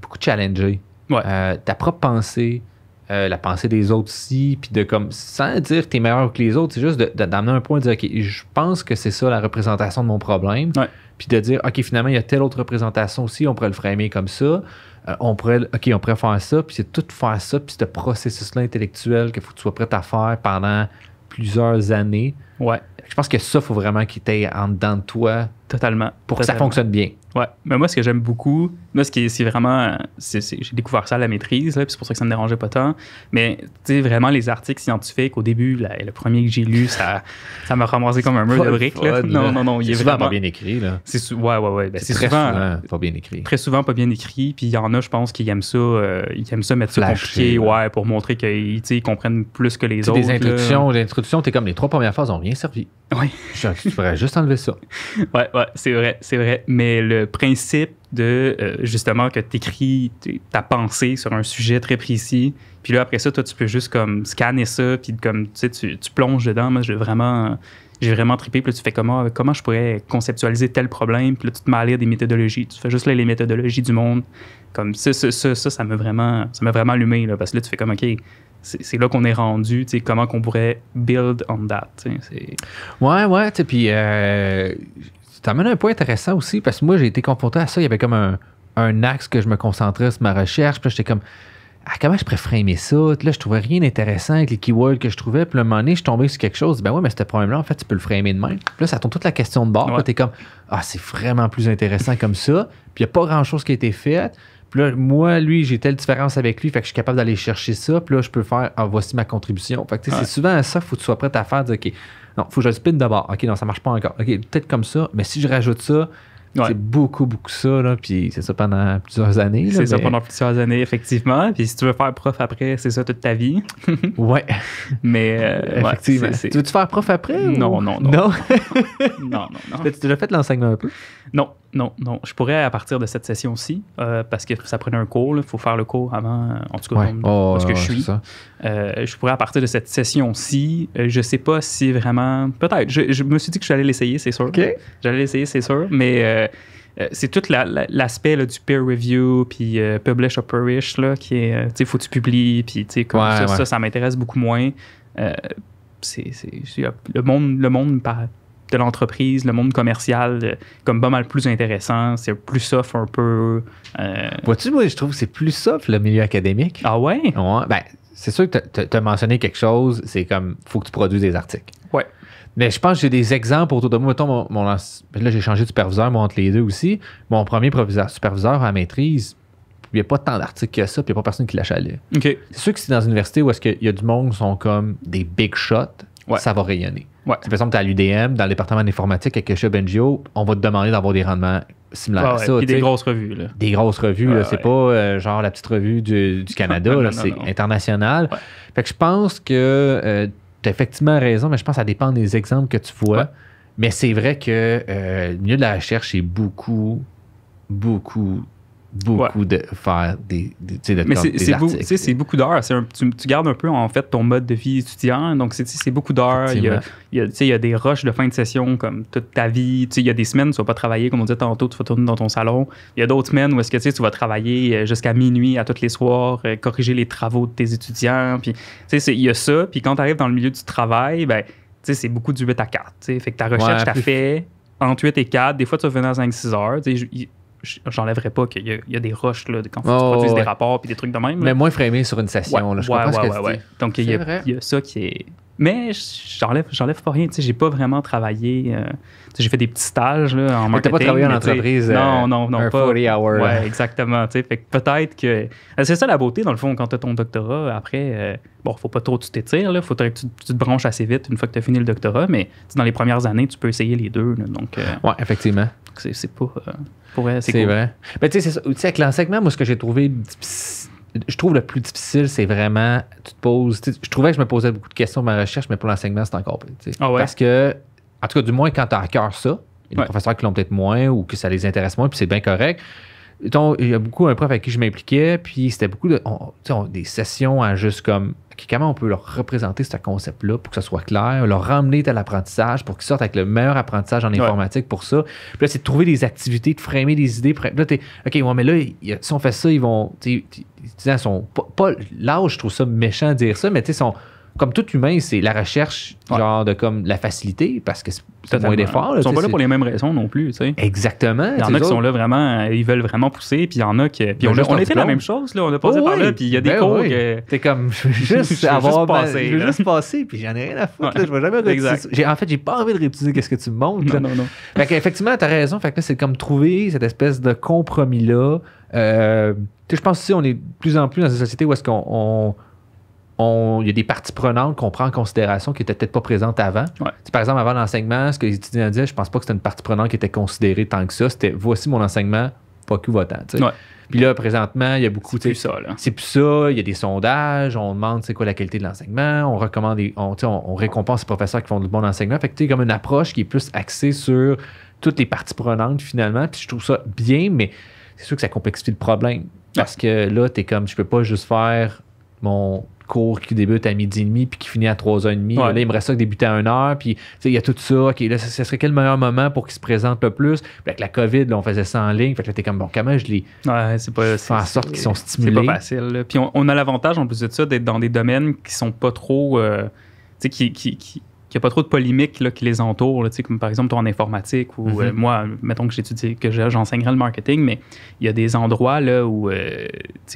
beaucoup challenger euh, ta propre pensée, la pensée des autres aussi, puis de comme, sans dire que tu es meilleur que les autres, c'est juste d'amener un point de dire, OK, je pense que c'est ça la représentation de mon problème. Puis de dire, OK, finalement, il y a telle autre représentation aussi, on pourrait le framer comme ça. Euh, on pourrait, OK, on pourrait faire ça, puis c'est tout faire ça, puis ce processus-là intellectuel qu'il faut que tu sois prêt à faire pendant plusieurs années. Ouais. Je pense que ça, faut vraiment qu'il t'aille en dedans de toi. Totalement. Pour que ça fonctionne bien. Ouais. Mais moi, ce que j'aime beaucoup, moi, ce qui c'est vraiment. j'ai découvert ça à la maîtrise, là, puis c'est pour ça que ça ne me dérangeait pas tant. Mais, tu sais, vraiment, les articles scientifiques, au début, le premier que j'ai lu, ça, ça m'a ramassé comme un mur de briques. Là. Non, non, non. Il est, vraiment pas bien écrit, là. C'est ouais, ouais, ouais. Ben, c'est souvent, pas bien écrit. Très souvent pas bien écrit. Puis il y en a, je pense, qui aiment ça, euh, ils aiment ça mettre ça compliqué, ouais, pour montrer qu'ils comprennent plus que les autres. Des introductions, les introductions, t'es comme les trois premières phases ont rien servi. Oui. Je, juste enlever ça. ouais, ouais, c'est vrai, c'est vrai. Mais le principe de euh, justement que tu écris ta pensée sur un sujet très précis. Puis là, après ça, toi, tu peux juste comme scanner ça, puis comme tu, tu plonges dedans. Moi, j'ai vraiment, j'ai vraiment trippé. Puis là, tu fais comment, comment je pourrais conceptualiser tel problème. Puis là, tu te mets à lire des méthodologies. Tu fais juste les méthodologies du monde. Comme ça, ça, ça, ça, m'a vraiment, ça m'a vraiment allumé. Là, parce que là, tu fais comme, OK, c'est là qu'on est rendu, comment qu'on pourrait build on that. Ouais, ouais, puis euh, tu amènes un point intéressant aussi, parce que moi, j'ai été confronté à ça. Il y avait comme un, axe que je me concentrais sur ma recherche. Puis j'étais comme, ah, comment je pourrais framer ça? Là, je trouvais rien d'intéressant avec les keywords que je trouvais. Puis, à un moment donné, je suis tombé sur quelque chose. Ben ouais, mais ce problème-là, en fait, tu peux le framer de même. Puis là, ça tourne toute la question de bord. Là, t'es comme, ah, c'est vraiment plus intéressant comme ça. Puis, il n'y a pas grand-chose qui a été fait. Puis là, moi, lui, j'ai telle différence avec lui, fait que je suis capable d'aller chercher ça. Puis là, je peux faire, ah, voici ma contribution. Fait que, c'est souvent ça, faut que tu sois prêt à faire, dire, OK, non, faut que je le spin d'abord. OK, non, ça marche pas encore. OK, peut-être comme ça, mais si je rajoute ça, C'est beaucoup, beaucoup ça, là, puis c'est ça pendant plusieurs années. C'est ça pendant plusieurs années, effectivement. Puis si tu veux faire prof après, c'est ça toute ta vie. ouais. Mais, euh, effectivement. Tu veux-tu faire prof après? Non, non, non. Non? non, non, non. As déjà fait l'enseignement un peu? Non non, non. Je pourrais à partir de cette session-ci, euh, parce que ça prenait un cours, il faut faire le cours avant, en tout cas, parce oh, que je suis. Euh, je pourrais à partir de cette session-ci, euh, je sais pas si vraiment. Peut-être. Je, me suis dit que j'allais l'essayer, c'est sûr. J'allais l'essayer, c'est sûr. Mais c'est tout l'aspect du peer review, puis publish or perish, là, qui est. tu sais, faut que tu publies, puis tu sais, comme ça, ça, m'intéresse beaucoup moins. c'est, le monde, le monde me parle de l'entreprise, le monde commercial, euh, comme pas mal plus intéressant. C'est plus soft un peu. Euh, Vois-tu, moi, je trouve que c'est plus soft le milieu académique. Ah ouais? ouais ben, c'est sûr que tu as mentionné quelque chose, c'est comme, faut que tu produises des articles. Ouais. Mais je pense que j'ai des exemples autour de moi. Mettons, mon, ben là, j'ai changé de superviseur, moi, entre les deux aussi. Mon premier superviseur à maîtrise, il n'y a pas tant d'articles que ça, puis il n'y a pas personne qui lâche aller. Okay. C'est sûr que c'est dans une université où est-ce qu'il y a du monde qui sont comme des big shots, ça va rayonner. Ouais. Par exemple, tu à l'UDM, dans le département d'informatique avec Keshub Bengio, on va te demander d'avoir des rendements similaires à ça. des grosses revues. Là. Des grosses revues, ce c'est pas euh, genre la petite revue du, Canada, c'est international. Fait je pense que euh, tu as effectivement raison, mais je pense que ça dépend des exemples que tu vois. Mais c'est vrai que euh, le milieu de la recherche est beaucoup, beaucoup beaucoup de faire des, des, Mais c'est, beaucoup d'heures. Tu, gardes un peu en fait ton mode de vie étudiant. Donc c'est, beaucoup d'heures. Il y a, des rushs de fin de session comme toute ta vie. Tu il y a des semaines où tu vas pas travailler, comme on disait tantôt, tu vas tourner dans ton salon. Il y a d'autres semaines où est-ce que tu, vas travailler euh, jusqu'à minuit à toutes les soirs, euh, corriger les travaux de tes étudiants. Puis, tu sais, il y a ça. Puis quand tu arrives dans le milieu du travail, ben, c'est beaucoup du 8 à 4. Tu fait que ta recherche, tu fait entre 8 et 4. Des fois, tu vas venir à 5-6 heures j'enlèverais pas qu'il y, a des roches là, quand tu produis des rapports puis des trucs de même. Mais moins framé sur une session, je ouais, Donc, il y, a ça qui est, mais j'enlève, j'enlève pas rien. Tu sais, j'ai pas vraiment travaillé. Euh, j'ai fait des petits stages là, en mais pas travaillé en entreprise. non, euh, non, non. pas. 40 hours. Ouais, exactement. Tu sais, peut-être que. Euh, c'est ça la beauté, dans le fond, quand t'as ton doctorat. Après, bon, faut pas trop tu t'étires. Là, faut que tu, te branches assez vite une fois que t'as fini le doctorat. Mais dans les premières années, tu peux essayer les deux. Là, donc, ouais, effectivement. C'est, pas. pour c'est, vrai. Mais tu sais, avec l'enseignement, moi, ce que j'ai trouvé je trouve le plus difficile, c'est vraiment, tu te poses, je trouvais que je me posais beaucoup de questions dans ma recherche, mais pour l'enseignement, c'est encore plus. Ah Parce que, en tout cas, du moins, quand tu as à cœur ça, il y a des professeurs qui l'ont peut-être moins ou que ça les intéresse moins, puis c'est bien correct. Il y a beaucoup un prof avec qui je m'impliquais, puis c'était beaucoup de, des sessions à juste comme comment on peut leur représenter ce concept-là pour que ça soit clair, leur ramener à l'apprentissage pour qu'ils sortent avec le meilleur apprentissage en informatique pour ça. Puis là, c'est de trouver des activités, de framer des idées. Là, t'es, OK, mais là, si on fait ça, ils vont. T'sais, sont pas, là je trouve ça méchant de dire ça, mais tu sais, sont comme tout humain, c'est la recherche genre de comme la facilité parce que c'est moins d'efforts. Ils sont pas là pour les mêmes raisons non plus. Exactement. Il y en a qui sont là vraiment, euh, ils veulent vraiment pousser, puis il y en a qui. Puis on, a, fait la même chose, là, on a passé par là, puis il y a des ben cours que. T'es comme, je veux juste avoir. passer, je veux juste passer, puis j'en ai rien à foutre, Je ne je vais jamais En fait, j'ai pas envie de réutiliser qu'est-ce que tu me montres. Non, non, non. Fait qu'effectivement, as raison. Fait que c'est comme trouver cette espèce de compromis-là. Euh, je pense aussi si on est de plus en plus dans une société où est-ce qu'on il y a des parties prenantes qu'on prend en considération qui n'étaient peut-être pas présentes avant. Par exemple, avant l'enseignement, ce que les étudiants disaient, je pense pas que c'était une partie prenante qui était considérée tant que ça. C'était voici mon enseignement, pas que votant. Puis là, présentement, il y a beaucoup. C'est plus ça. C'est plus ça. Il y a des sondages. On demande c'est quoi la qualité de l'enseignement. On recommande, on, récompense les professeurs qui font du bon enseignement. Fait que tu comme une approche qui est plus axée sur toutes les parties prenantes finalement. Puis je trouve ça bien, mais c'est sûr que ça complexifie le problème. Parce que là, tu es comme, je peux pas juste faire mon cours qui débute à midi et demi puis qui finit à 3h30. Ouais. Là, il me reste ça qui débute à 1h. Puis il y a tout ça. Ok là, ce serait quel meilleur moment pour qu'il se présente le plus? Puis avec la COVID, on faisait ça en ligne. Fait que là, t'es comme bon, comment je les ouais, c'est pas, fais en sorte qu'ils sont stimulés. C'est pas facile. Puis on, a l'avantage en plus de ça d'être dans des domaines qui sont pas trop. Euh, qui, qui qu'il n'y a pas trop de polémiques qui les entourent, comme par exemple toi en informatique ou mhm. euh, moi, mettons que j'étudie, que j'enseignerai le marketing, mais il y a des endroits là, où, euh,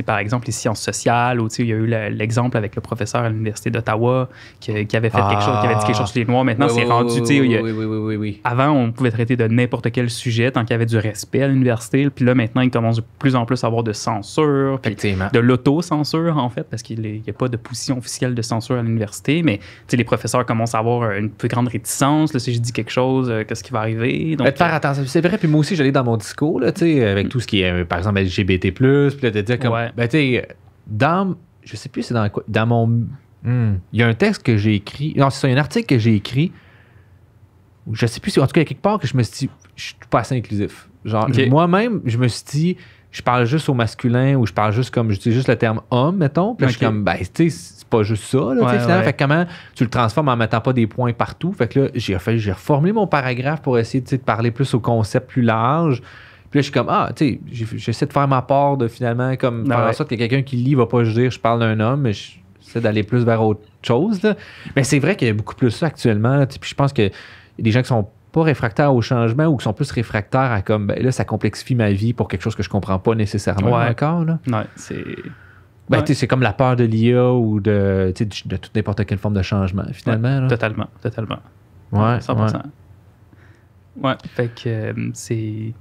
par exemple, les sciences sociales, où il y a eu l'exemple avec le professeur à l'Université d'Ottawa qui, avait fait quelque chose, qui avait dit quelque ah. chose sur les Noirs. Maintenant, c'est rendu. avant, on pouvait traiter de n'importe quel sujet tant qu'il y avait du respect à l'université, puis là, maintenant, il commence de plus en plus à avoir de censure, de l'auto-censure, en fait, parce qu'il n'y a pas de position officielle de censure à l'université, mais les professeurs commencent à avoir une plus grande réticence. si je dis quelque chose, euh, qu'est-ce qui va arriver? Donc, euh, faire euh, attention. C'est vrai, puis moi aussi, j'allais dans mon discours, là, avec mm. tout ce qui est, par exemple, LGBT, puis là, de dire comme. Ouais. Ben, dans. Je sais plus c'est dans quoi. Dans mon. Hmm, il y a un texte que j'ai écrit. Non, c'est ça, il y a un article que j'ai écrit. Je sais plus si, en tout cas, il y a quelque part que je me suis dit, je suis pas assez inclusif. Genre, moi-même, je me suis dit, je parle juste au masculin ou je parle juste comme, j'utilise juste le terme homme, mettons. Puis je suis comme, ben, tu sais, c'est pas juste ça, là, finalement. Fait comment tu le transformes en mettant pas des points partout? Fait que là, j'ai, j'ai reformulé mon paragraphe pour essayer de parler plus au concept plus large. Puis là, je suis comme, ah, tu sais, j'essaie de faire ma part de finalement, comme, ah faire en sorte que quelqu'un qui lit va pas dire je parle d'un homme, mais j'essaie d'aller plus vers autre chose. Mais c'est vrai qu'il y a beaucoup plus ça actuellement. Puis je pense que des gens qui sont réfractaires au changement ou qui sont plus réfractaires à comme, ben là, ça complexifie ma vie pour quelque chose que je comprends pas nécessairement encore. Là. c'est. Ben, c'est comme la peur de l'IA ou de, toute n'importe quelle forme de changement, finalement. Totalement, totalement. Ouais. 100%. Ouais, fait que euh, c'est.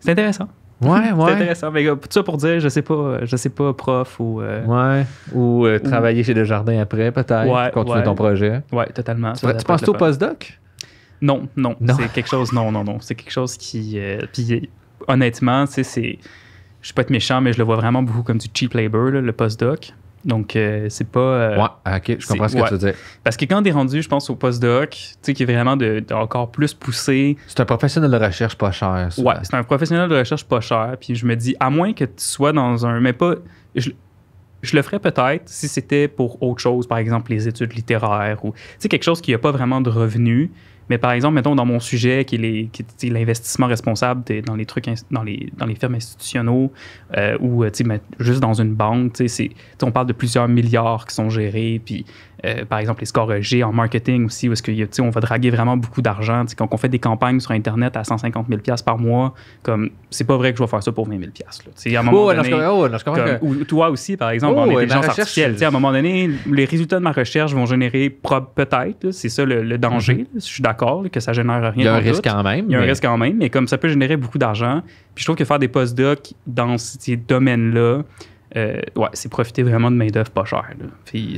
C'est intéressant. Ouais, ouais. C'est intéressant. Mais euh, tout ça pour dire, je sais pas, euh, je sais pas, prof ou. ouais. Ou travailler chez Le Jardin après, peut-être. pour Continuer ton projet. Ouais, totalement. Tu, tu penses au postdoc? Non, non. C'est quelque chose, non, non, non. C'est quelque chose qui. Euh, puis euh, honnêtement, tu sais, c'est. Je suis pas être méchant, mais je le vois vraiment beaucoup comme du cheap labor, là, le postdoc. Donc, euh, c'est pas. ouais, ah, ok, je comprends ce que tu veux dire. Parce que quand on est rendu, je pense, au postdoc, tu sais, qui est vraiment de, encore plus poussé. C'est un professionnel de recherche pas cher. Ouais, c'est un professionnel de recherche pas cher. Puis je me dis, à moins que tu sois dans un. Mais pas. Je, le ferais peut-être si c'était pour autre chose, par exemple les études littéraires ou tu sais, quelque chose qui n'a pas vraiment de revenus, mais par exemple, mettons dans mon sujet qui est l'investissement responsable dans les trucs dans les, dans les firmes institutionnelles euh, ou euh, juste dans une banque, on parle de plusieurs milliards qui sont gérés, puis euh, par exemple, les scores e G en marketing aussi, où est-ce on va draguer vraiment beaucoup d'argent. Quand on fait des campagnes sur Internet à 150 000 par mois, comme, c'est pas vrai que je vais faire ça pour 20 000 à un moment donné, ou, toi aussi, par exemple, en intelligence artificielle, à un moment donné, les résultats de ma recherche vont générer peut-être, c'est ça le, danger, mhm. je suis d'accord, que ça génère rien. Il y a un risque quand même. Il y a un risque quand même, mais comme ça peut générer beaucoup d'argent, puis je trouve que faire des post dans ces domaines-là, euh, ouais, c'est profiter vraiment de main-d'œuvre pas chère. Puis,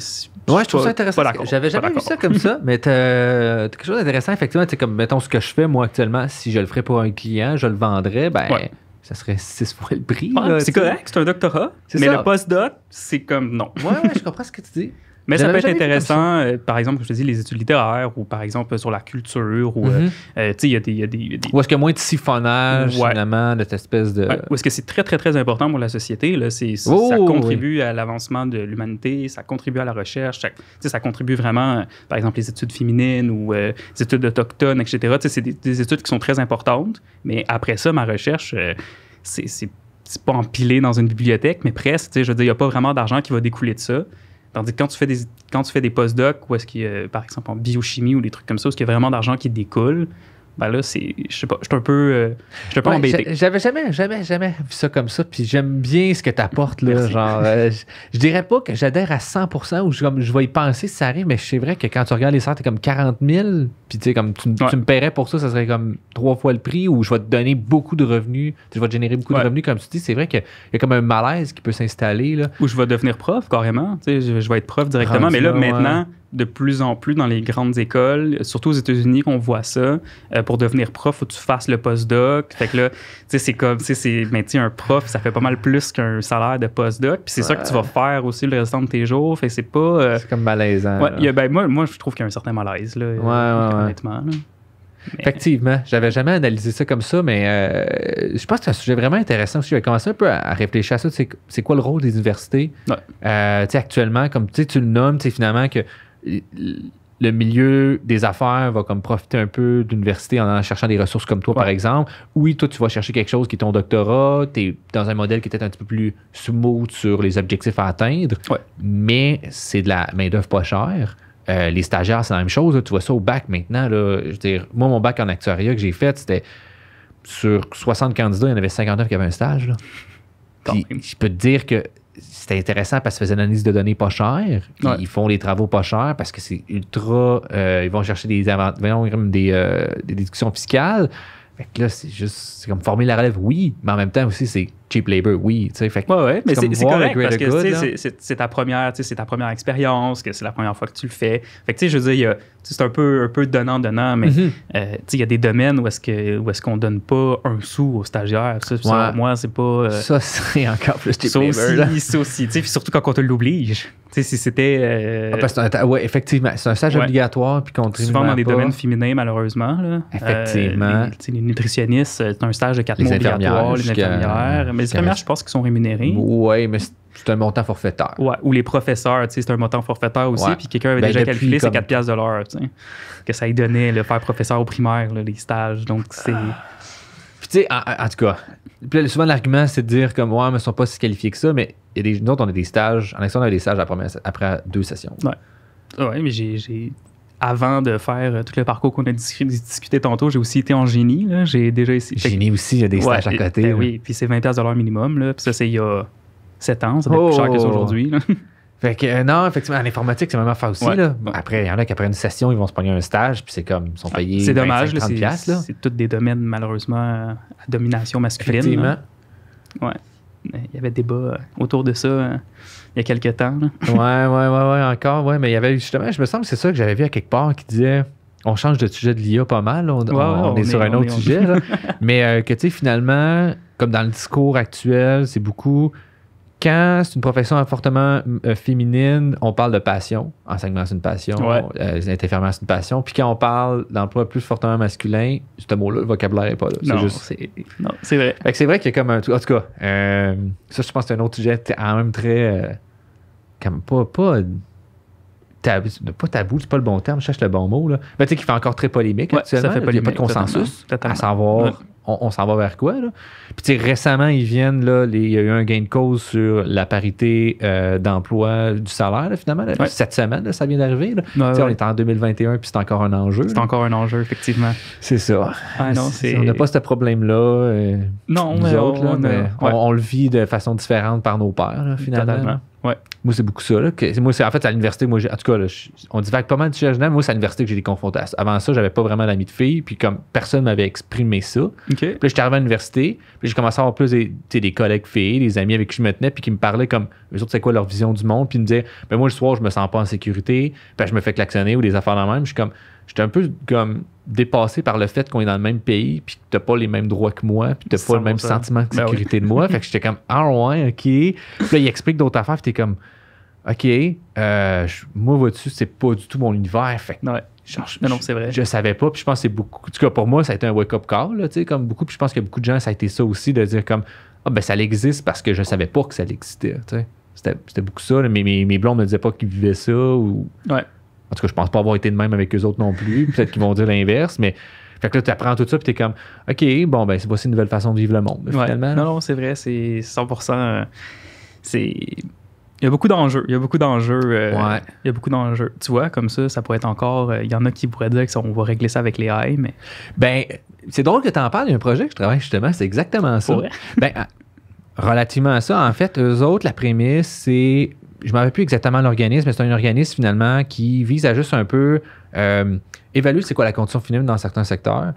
ouais, je trouve ça intéressant. J'avais jamais vu ça comme ça, mais t'as quelque chose d'intéressant, effectivement. comme, mettons, ce que je fais, moi, actuellement, si je le ferais pour un client, je le vendrais, ben. Ça serait 6 fois le prix. c'est correct, c'est un doctorat. Mais le le postdoc, c'est comme non. Ouais, ouais, je comprends ce que tu dis. Mais ça peut être intéressant, euh, par exemple, je te dis, les études littéraires ou par exemple sur la culture. Ou, euh, mm-hmm. euh, il y a des. Y a des, Ou est-ce qu'il y a moins de siphonnage, finalement, de cette espèce de. Ou est-ce que c'est très, très, très important pour la société? Là? c'est ça contribue à l'avancement de l'humanité, ça contribue à la recherche, ça, ça contribue vraiment, par exemple, les études féminines ou les études autochtones, etc. C'est des, des, études qui sont très importantes, mais après ça, ma recherche, c'est pas empilé dans une bibliothèque, mais presque. Je veux dire, il n'y a pas vraiment d'argent qui va découler de ça. Tandis que quand tu fais des, quand post-docs, ou est-ce par exemple, en biochimie ou des trucs comme ça, est-ce qu'il y a vraiment d'argent qui découle, ben là, c'est, je sais pas, je suis un peu, euh, je suis J'avais jamais, jamais, jamais vu ça comme ça. Puis j'aime bien ce que tu apportes, là. genre, euh, je, dirais pas que j'adhère à 100% ou je, je vais y penser si ça arrive, mais c'est vrai que quand tu regardes les tu t'es comme 40 000. Puis tu comme tu, me paierais pour ça, ça serait comme trois fois le prix ou je vais te donner beaucoup de revenus. Je vais te générer beaucoup de revenus, comme tu dis. C'est vrai qu'il y a comme un malaise qui peut s'installer, là. Ou je vais devenir prof, carrément. Tu sais, je, vais être prof directement. mais là maintenant de plus en plus dans les grandes écoles, surtout aux États-Unis qu'on voit ça. Euh, pour devenir prof, faut tu fasses le postdoc. Fait que là, tu sais, c'est comme, tu sais, mais ben, un prof, ça fait pas mal plus qu'un salaire de postdoc. Puis c'est ça que tu vas faire aussi le restant de tes jours. Fait que c'est pas. Euh, c'est comme malaisant. Ouais, ben, moi, je trouve qu'il y a un certain malaise, là. honnêtement. Effectivement, j'avais jamais analysé ça comme ça, mais euh, je pense que c'est un sujet vraiment intéressant. aussi. vais commencé un peu à, réfléchir à ça. C'est quoi le rôle des universités ouais. sais, actuellement? Comme tu le nommes, finalement, que le milieu des affaires va comme profiter un peu d'université en cherchant des ressources comme toi, par exemple. Oui, toi, tu vas chercher quelque chose qui est ton doctorat, tu es dans un modèle qui est un petit peu plus smooth sur les objectifs à atteindre, mais c'est de la main-d'œuvre pas chère. Euh, les stagiaires, c'est la même chose. Tu vois ça au bac maintenant. Là. Je veux dire, moi, mon bac en actuariat que j'ai fait, c'était sur 60 candidats, il y en avait 59 qui avaient un stage. Là. je peux te dire que c'était intéressant parce qu'ils faisaient une analyse de données pas chère. Ils font des travaux pas chers parce que c'est ultra. Euh, ils vont chercher des, des, euh, des déductions fiscales. là, c'est juste. C'est comme former la relève, oui, mais en même temps aussi, c'est cheap labor, oui. Fait mais c'est correct parce que c'est ta première, c'est ta première expérience, que c'est la première fois que tu le fais. Fait que je veux dire, c'est un peu, un peu donnant donnant, mais mm-hmm. euh, il y a des domaines où est-ce que où est-ce qu'on donne pas un sou aux stagiaires. Ça, ouais. moi, c'est pas. Euh, ça serait encore plus cheap ça labor. Aussi, ça aussi, surtout quand on te l'oblige. Si c'était. Euh, ah, parce que ouais, effectivement, c'est un stage obligatoire puis qu'on Souvent dans des domaines féminins, malheureusement. Là. Effectivement. Les, les, nutritionnistes, c'est un stage de quatre mois obligatoire, les infirmières mais les primaires je pense qu'ils sont rémunérés. Oui, mais c'est un montant forfaitaire. Ouais, ou les professeurs, c'est un montant forfaitaire aussi. Puis quelqu'un avait ben, déjà calculé, c'est 4 piastres de l'heure, que ça lui donnait, le faire professeur au primaire, les stages. Donc, ah. c'est. Puis, tu sais, en, tout cas, souvent l'argument, c'est de dire comme, ouais, mais ils ne sont pas si qualifiés que ça, mais nous autres, on a des stages. En l'instant, on a des stages après, après deux sessions. Oui, Ouais, mais j'ai avant de faire euh, tout le parcours qu'on a discuté tantôt, j'ai aussi été en génie. J'ai déjà Génie aussi, il y a des stages à côté. Ben oui, puis c'est 20$ minimum. Là. Puis ça, c'est il y a 7 ans. Ça fait plus cher que oh! aujourd'hui. Fait euh, non, effectivement, en informatique, c'est vraiment faire aussi. Après, il y en a qui, après une session, ils vont se prendre un stage, puis c'est comme, ils sont ah, payés. C'est dommage, c'est tous des domaines, malheureusement, euh, à domination masculine. Effectivement. Oui. Il y avait débat autour de ça il y a quelques temps. ouais, ouais, ouais, encore, ouais. Mais il y avait justement, je me semble que c'est ça que j'avais vu à quelque part qui disait on change de sujet de l'IA pas mal, on, est, sur un autre sujet. Mais que tu sais, finalement, comme dans le discours actuel, c'est beaucoup quand c'est une profession fortement euh, féminine, on parle de passion. Enseignement, c'est une passion. Ouais. Euh, c'est une passion. Puis quand on parle d'emploi plus fortement masculin, ce mot-là, le vocabulaire n'est pas là. Non, c'est vrai. c'est vrai qu'il y a comme un. En tout cas, euh, ça, je pense que c'est un autre sujet quand même très pas. pas tabou, pas c'est pas le bon terme, je cherche le bon mot. Là. Mais tu sais, qui fait encore très polémique actuellement. il n'y a pas de consensus à savoir on, s'en va vers quoi. Là. Puis récemment, ils viennent, là, il y a eu un gain de cause sur la parité euh, d'emploi du salaire, finalement. Cette semaine, ça vient d'arriver. On est en 2021, puis c'est encore un enjeu. C'est encore un enjeu, effectivement. C'est ça. on n'a pas ce problème-là. Euh, non, mais, on, le vit de façon différente par nos pères, finalement. Moi, c'est beaucoup ça. moi, c'est, en fait, à l'université, moi, en tout cas, on divague pas mal du sujet Moi, c'est à l'université que j'ai des confrontations. Avant ça, j'avais pas vraiment d'amis de filles, puis comme personne m'avait exprimé ça. Okay. Puis j'étais arrivé à l'université, puis j'ai commencé à avoir plus des, des, collègues filles, des amis avec qui je me tenais, puis qui me parlaient comme eux autres, c'est quoi leur vision du monde, puis me disaient, ben moi, le soir, je me sens pas en sécurité, puis je me fais klaxonner ou des affaires dans même. Je suis comme, j'étais un peu comme dépassé par le fait qu'on est dans le même pays, puis que t'as pas les mêmes droits que moi, puis t'as pas le même sentiment de ben sécurité de moi. fait que j'étais comme, ah ouais, ok. Puis là, il explique d'autres affaires, puis es comme, ok, euh, moi, vois-tu, c'est pas du tout mon univers. Fait non, c'est vrai. Je, savais pas, puis je pense que c'est beaucoup. En tout cas, pour moi, ça a été un wake-up call, là, comme beaucoup. Puis je pense que beaucoup de gens, ça a été ça aussi, de dire comme, ah ben ça existe parce que je savais pas que ça existait, C'était, beaucoup ça, mais mes, mes blondes me disaient pas qu'ils vivaient ça. Ou... Ouais. En tout cas, je pense pas avoir été de même avec eux autres non plus. Peut-être qu'ils vont dire l'inverse, mais. Fait que là, tu apprends tout ça, puis tu es comme, OK, bon, ben, c'est aussi une nouvelle façon de vivre le monde, finalement. Non, non, c'est vrai, c'est 100%. Euh, c'est. Il y a beaucoup d'enjeux. Il y a beaucoup d'enjeux. Euh, ouais. Il y a beaucoup d'enjeux. Tu vois, comme ça, ça pourrait être encore. Euh, il y en a qui pourraient dire qu'on va régler ça avec les haies, mais. Ben, c'est drôle que tu en parles. Il un projet que je travaille justement, c'est exactement ça. ben, relativement à ça, en fait, eux autres, la prémisse, c'est je ne m'en rappelle plus exactement l'organisme, mais c'est un organisme finalement qui vise à juste un peu euh, évaluer c'est quoi la condition féminine dans certains secteurs.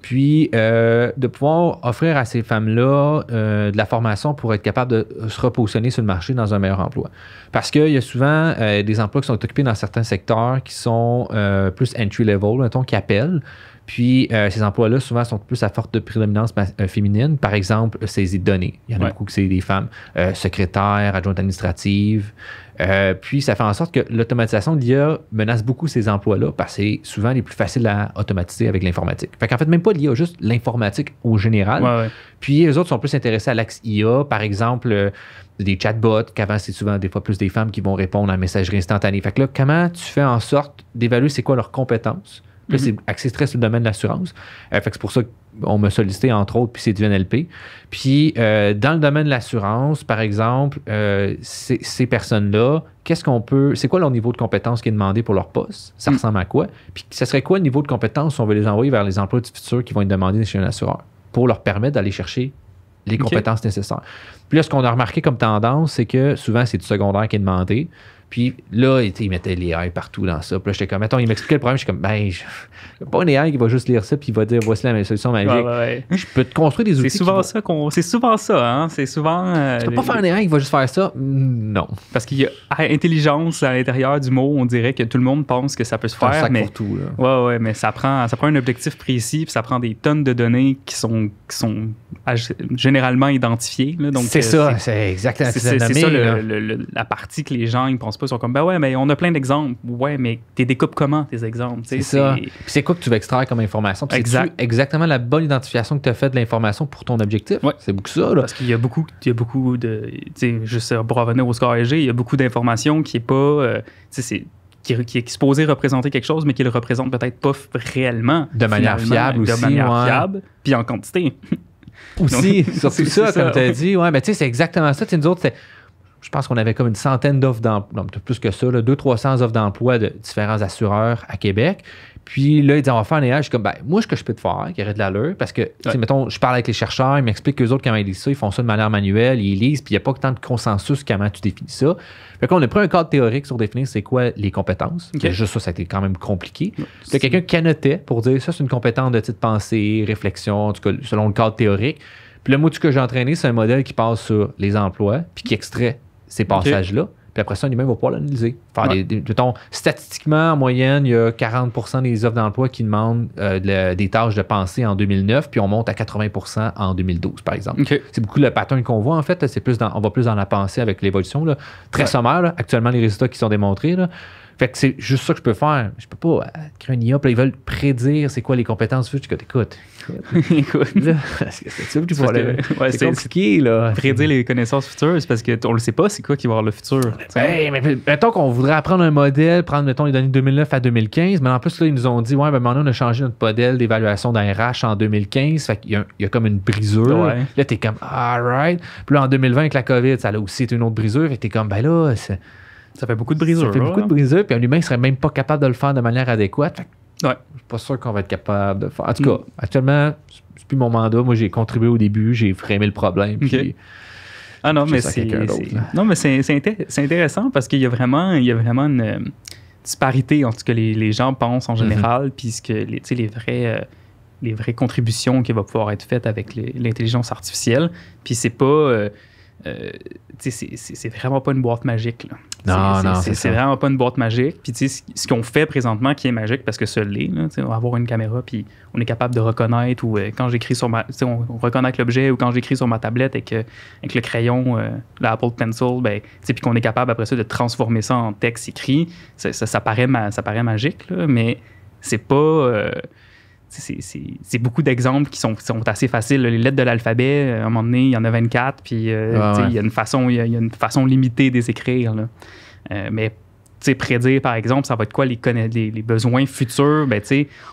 Puis euh, de pouvoir offrir à ces femmes-là euh, de la formation pour être capable de se repositionner sur le marché dans un meilleur emploi. Parce qu'il y a souvent des emplois qui sont occupés dans certains secteurs qui sont plus entry-level, mettons, qui appellent. Puis euh, ces emplois-là, souvent, sont plus à forte prédominance euh, féminine. Par exemple, euh, saisie de données. Il y en a beaucoup qui c'est des femmes secrétaires, adjointes administratives. puis ça fait en sorte que l'automatisation de l'IA menace beaucoup ces emplois-là parce que c'est souvent les plus faciles à automatiser avec l'informatique. Fait fait, même pas l'IA, juste l'informatique au général. Puis les autres sont plus intéressés à l'axe IA, par exemple des chatbots, qu'avant c'est souvent des fois plus des femmes qui vont répondre à un messagerie instantanée. Fait que là, comment tu fais en sorte d'évaluer c'est quoi leurs compétences? Là, mhm. c'est axé très sur le domaine de l'assurance. Euh, fait c'est pour ça qu'on m'a sollicité, entre autres, puis c'est du NLP. Puis, euh, dans le domaine de l'assurance, par exemple, euh, ces personnes-là, qu'est-ce qu'on peut. C'est quoi leur niveau de compétence qui est demandé pour leur poste? Ça mhm. ressemble à quoi? Puis, ça serait quoi le niveau de compétence si on veut les envoyer vers les emplois du futur qui vont être demandés chez un assureur pour leur permettre d'aller chercher les compétences nécessaires? Puis là, ce qu'on a remarqué comme tendance, c'est que souvent, c'est du secondaire qui est demandé. Puis là, il mettait les AI partout dans ça. Puis là, j'étais comme, attends, il m'expliquait le problème. Je comme, ben, je... pas un AI qui va juste lire ça puis il va dire, voici la solution magique. Je peux te construire des outils. C'est souvent, ça qu'on. C'est souvent ça, hein. C'est souvent. Euh, peux pas faire un AI qui va juste faire ça. Non. Parce qu'il y a intelligence à l'intérieur du mot. On dirait que tout le monde pense que ça peut se faire. mais... tout, Ouais, ouais, mais ça prend, ça prend un objectif précis puis ça prend des tonnes de données qui sont, qui sont généralement identifiées. Euh, c'est ça, c'est exactement C'est ça la partie que les gens, ils pensent sont comme, ben ouais, mais on a plein d'exemples. Ouais, mais tu découpes comment tes exemples? C'est ça. c'est quoi que tu veux extraire comme information? Exact. exactement la bonne identification que tu as faite de l'information pour ton objectif. Ouais. C'est beaucoup ça. Là. Parce qu'il y a beaucoup, il y a beaucoup de. Juste euh, pour revenir au score EG, il y a beaucoup d'informations qui est pas. Euh, sais c'est qui, qui, est représenter quelque chose, mais qui le représente peut-être pas réellement. De manière fiable aussi. De manière fiable, puis en quantité. Aussi, surtout ça, comme tu as dit. Ouais, mais ben, tu sais, c'est exactement ça. tu nous autres, c'est je pense qu'on avait comme une centaine d'offres d'emploi, plus que ça, 200-300 offres d'emploi de différents assureurs à Québec. Puis là, ils disaient, on va faire un éage. Je suis comme, ben, moi, ce que je peux te faire, qui aurait de l'allure, parce que, mettons, je parle avec les chercheurs, ils m'expliquent qu'eux autres, quand ils lisent ça, ils font ça de manière manuelle, ils lisent, puis il n'y a pas autant de consensus comment tu définis ça. Fait qu'on a pris un cadre théorique sur définir c'est quoi les compétences. juste ça, ça a été quand même compliqué. Ouais, quelqu'un qui annotait pour dire, ça, c'est une compétence de type pensée, réflexion, en tout cas, selon le cadre théorique. Puis le mot que j'ai entraîné, c'est un modèle qui passe sur les emplois, puis qui extrait ces passages-là. Puis après ça, lui-même va pouvoir l'analyser. Faire statistiquement, en moyenne, il y a 40 des offres d'emploi qui demandent euh, des tâches de pensée en 2009, puis on monte à 80 en 2012, par exemple. C'est beaucoup le pattern qu'on voit, en fait. C'est plus on va plus dans la pensée avec l'évolution. Très sommaire, actuellement, les résultats qui sont démontrés. Fait que c'est juste ça que je peux faire. Je peux pas euh, créer une IA, ils veulent prédire c'est quoi les compétences futures. Écoute, écoute, Écoute. c'est compliqué, là. Prédire les connaissances futures, c'est parce qu'on ne sait pas c'est quoi qui va avoir le futur. Ben, mais mettons qu'on voudrait apprendre un modèle, prendre, mettons, les années 2009 à 2015, mais en plus, là, ils nous ont dit, ouais, maintenant, on a changé notre modèle d'évaluation d'un RH en 2015, il y a comme une brisure. Là, Là, t'es comme, alright. Puis là, en 2020, avec la COVID, ça a aussi été une autre brisure, Et t'es comme, ben là, ça fait beaucoup de brisures. Ça fait beaucoup de brisures, puis un humain ne serait même pas capable de le faire de manière adéquate. Ouais. Je suis pas sûr qu'on va être capable de faire. En tout cas, mm. actuellement, c'est plus mon mandat. Moi, j'ai contribué au début, j'ai frémé le problème. ah non, mais c'est non mais c'est intéressant parce qu'il y a vraiment il y vraiment une euh, disparité entre ce que les, gens pensent en mhm. général mm les vrais euh, les vraies contributions qui vont pouvoir être faites avec l'intelligence artificielle puis c'est pas euh, euh, c'est vraiment pas une boîte magique. Non, non, c'est vraiment pas une boîte magique. Puis ce qu'on fait présentement qui est magique, parce que ce l'est, on va avoir une caméra, puis on est capable de reconnaître, ou euh, quand j'écris sur ma. On, on reconnaît l'objet, ou quand j'écris sur ma tablette avec, avec le crayon, euh, l'Apple Pencil, ben, puis qu'on est capable après ça de transformer ça en texte écrit, ça, paraît, ça paraît magique, mais c'est pas c'est beaucoup d'exemples qui sont, assez faciles. Les lettres de l'alphabet, euh, à un moment donné, il y en a 24, puis euh, ah, il, y a une façon, il, y a, une façon limitée de les écrire. Euh, mais prédire, par exemple, ça va être quoi les, besoins futurs, ben,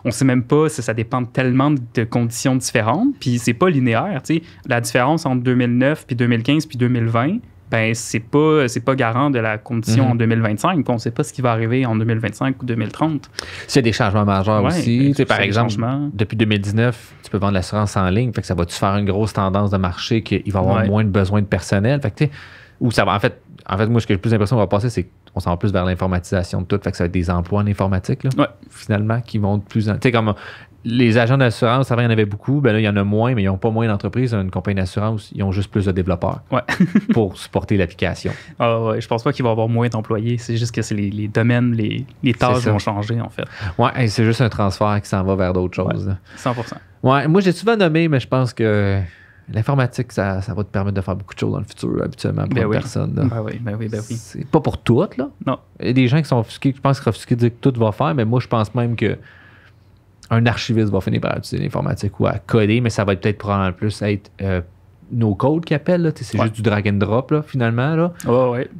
on ne sait même pas, ça, ça dépend tellement de conditions différentes, puis c'est pas linéaire. La différence entre 2009, puis 2015, puis 2020, ben c'est pas c'est pas garant de la condition en 2025. qu'on ne sait pas ce qui va arriver en 2025 ou 2030. S'il y a des changements majeurs aussi, ben, par exemple, depuis 2019, tu peux vendre l'assurance en ligne, fait que ça va-tu faire une grosse tendance de marché qu'il va y avoir moins de besoin de personnel, fait ou ça va en fait en fait moi ce que j'ai plus l'impression qu'on va passer c'est qu'on s'en va plus vers l'informatisation de tout, fait que ça va être des emplois en informatique là, finalement qui vont de plus en tu les agents d'assurance, avant, il y en avait beaucoup. Ben là, il y en a moins, mais ils n'ont pas moins d'entreprises. Une compagnie d'assurance, ils ont juste plus de développeurs pour supporter l'application. Ah ouais, je pense pas qu'il va y avoir moins d'employés. C'est juste que c'est les, domaines, les, les tâches vont changer, en fait. Ouais, c'est juste un transfert qui s'en va vers d'autres choses. 100 ouais, Moi, j'ai souvent nommé, mais je pense que l'informatique, ça, va te permettre de faire beaucoup de choses dans le futur, habituellement, pour ben une personne. Ben oui, ben oui, ben oui. C'est pas pour toutes, là. Non. Il y a des gens qui sont offusqués, je pense, qui sont dire que tout va faire, mais moi, je pense même que un archiviste va finir par utiliser l'informatique ou à coder, mais ça va peut-être probablement plus être euh, nos codes qui appellent. C'est juste du drag and drop, finalement. Là.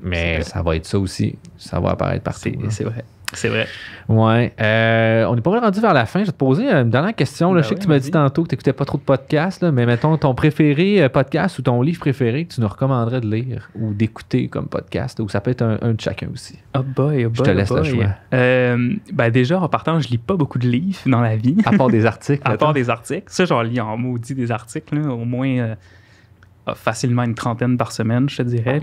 Mais ça va être ça aussi. Ça va apparaître par C'est vrai. C'est vrai. Ouais. Euh, on n'est pas rendu vers la fin. Je vais te poser euh, une dernière question. Ben je sais que tu m'as dit tantôt que tu n'écoutais pas trop de podcasts, mais mettons ton préféré euh, podcast ou ton livre préféré que tu nous recommanderais de lire ou d'écouter comme podcast, ou ça peut être un, de chacun aussi. Oh boy, oh ah, boy, Je te laisse ah, ben déjà, en partant, je lis pas beaucoup de livres dans la vie. À part des articles. à part des articles. Ça, j'en lis en maudit des articles, au moins. facilement une trentaine par semaine, je te dirais,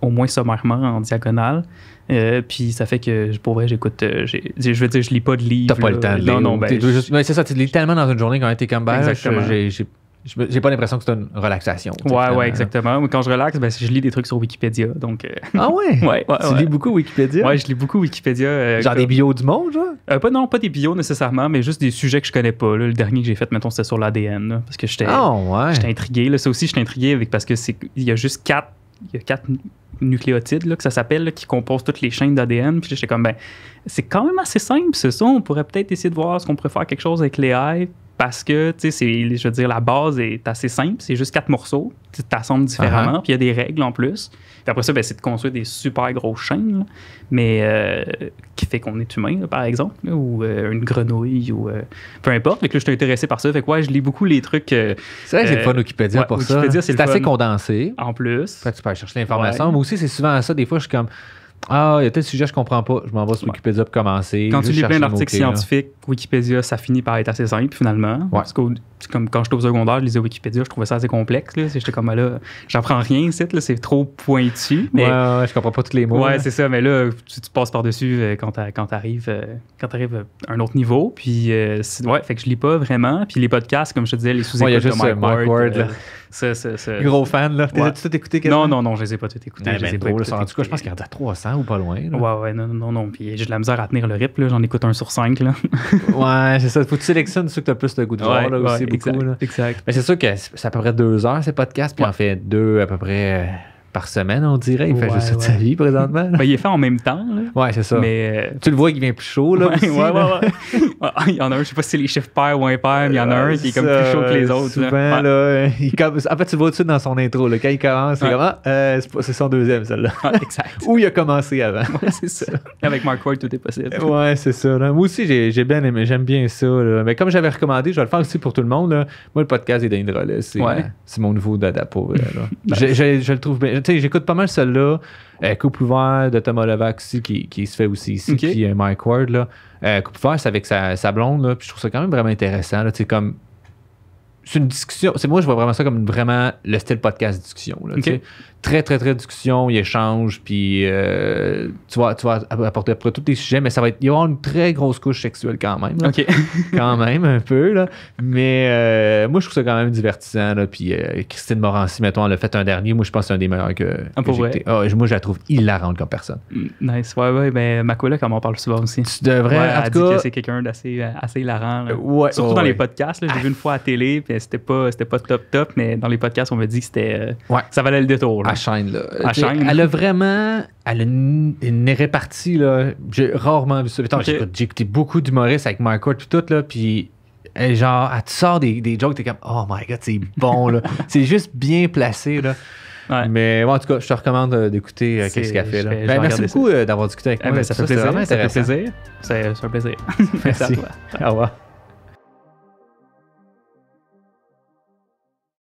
au moins sommairement en diagonale. Euh, puis ça fait que pour vrai, j'écoute. Euh, j'ai je veux dire, je lis pas de livres. T'as pas le temps. De non, non, ben, c'est ça, tu lis tellement dans une journée quand t'es comme back. Ben, exactement. j'ai pas l'impression que c'est une relaxation. Ouais, ouais, exactement. Quand je relaxe, ben, je lis des trucs sur Wikipédia. Donc, euh, Ah ouais? ouais, tu lis beaucoup Wikipédia? Ouais, je lis beaucoup Wikipédia. genre des bios du monde, genre? pas, non, pas des bios nécessairement, mais juste des sujets que je connais pas. Le dernier que j'ai fait, mettons, c'était sur l'ADN. Parce que j'étais oh, ouais. intrigué. Là. Ça aussi, j'étais intrigué avec, parce que c'est il y a juste quatre il y a quatre nucléotides que ça s'appelle qui composent toutes les chaînes d'ADN. Puis j'étais comme ben c'est quand même assez simple c'est ça. On pourrait peut-être essayer de voir ce qu'on pourrait faire quelque chose avec les AI parce que tu sais je veux dire la base est assez simple. C'est juste quatre morceaux, tu t'assembles uh-huh. différemment. Puis il y a des règles en plus. Puis après ça, ben, c'est de construire des super grosses chaînes, mais euh, qui fait qu'on est humain, par exemple, ou euh, une grenouille, ou euh, peu importe. Fait que là, je suis intéressé par ça. Fait quoi je lis beaucoup les trucs. c'est vrai que c'est fun Wikipédia pour ça. C'est assez condensé. En plus. Fait que tu peux chercher l'information. Mais aussi, c'est souvent ça. Des fois, je suis comme, ah, il y a tel sujet, je comprends pas. Je m'en vais sur Wikipédia pour commencer. Quand tu lis plein d'articles scientifiques, Wikipédia, ça finit par être assez simple finalement. Parce que comme quand j'étais au secondaire, je lisais Wikipédia, je trouvais ça assez complexe. J'étais comme là, j'apprends rien ici, c'est trop pointu. Mais... Ouais, je comprends pas tous les mots. Ouais, c'est ça, mais là, tu, passes par-dessus euh, quand tu quand arrives euh, euh, à un autre niveau. Puis, ouais, fait que je lis pas vraiment. Puis les podcasts, comme je te disais, les sous-écoutes ouais, de Mike Ward. Ça, ça, Gros fan, là. T'es ouais. tout écouté Non, non, non, je les ai pas tout écoutés. Ah, ben, écouté. En tout cas, je pense qu'il y en a 300 ou pas loin. Ouais, ouais, non, non, non. Puis j'ai de la misère à tenir le rip, là. J'en écoute un sur cinq, là. ouais, c'est ça. Faut que tu sélectionnes ceux que t'as plus de goût de voir, là, aussi, beaucoup, là. Exact. Mais c'est sûr que c'est à peu près deux heures, ces podcasts, puis en fait deux à peu près euh, par semaine, on dirait. Il fait juste ça de sa vie présentement. Ben, il est fait en même temps. Oui, c'est ça. Mais euh, Tu le vois il vient plus chaud. Là, il y en a un, je sais pas si c'est les chiffres pairs ou impairs, mais il y en a un qui est comme plus chaud que les autres. Souvent, là. Euh, en fait, tu vois tout dans son intro. Quand il commence, c'est comme ah, euh, c'est son deuxième, celle-là. Ah, exact. Où il a commencé avant. c'est ça. Avec Mark Ward, tout est possible. Oui, c'est ça. Moi aussi, j'ai bien j'aime bien ça. Mais ben, comme j'avais recommandé, je vais le faire aussi pour tout le monde. Moi, le podcast est d'Indra. C'est mon nouveau d'Adapo. Ben, je, le trouve j'écoute pas mal celle-là. Euh, coupe ouvert de Thomas Levac qui, se fait aussi ici, qui puis euh, Mike Ward. Là. Euh, coupe ouvert, avec sa, blonde, puis je trouve ça quand même vraiment intéressant. Là, comme c'est une discussion. C'est moi, je vois vraiment ça comme vraiment le style podcast discussion. Très, très, très discussion, il échange, puis euh, tu, vas, tu vas apporter après tous tes sujets, mais ça va être. Il va y avoir une très grosse couche sexuelle quand même. OK. quand même, un peu. Là. Mais euh, moi, je trouve ça quand même divertissant. Là, puis euh, Christine Morancy, mettons, elle fait un dernier. Moi, je pense que c'est un des meilleurs que. Ah, j'ai que ah, Oh, moi, je la trouve hilarante comme personne. Mm, nice. Ouais, ouais. Ben, ma collègue, on on parle souvent aussi. Tu devrais. Ouais, elle que c'est quelqu'un d'assez assez hilarant. Ouais, Surtout dans les podcasts. J'ai vu une fois à la télé, c'était pas, pas top top, mais dans les podcasts, on m'a dit que c'était euh, ouais. ça valait le détour. Là. À chaîne, là. Elle a vraiment elle a une, répartie, là. J'ai rarement vu ça. J'ai écouté beaucoup d'humoristes avec Marco et tout, là, puis euh, genre, elle te sort des, des jokes, t'es comme, oh my god, c'est bon, là. c'est juste bien placé, là. Mais bon, en tout cas, je te recommande euh, d'écouter qu'est-ce qu'elle fait. Là. Ben, merci beaucoup d'avoir discuté avec eh moi. Ben, ça, fait plaisir. plaisir. C'est un plaisir. merci. Au revoir.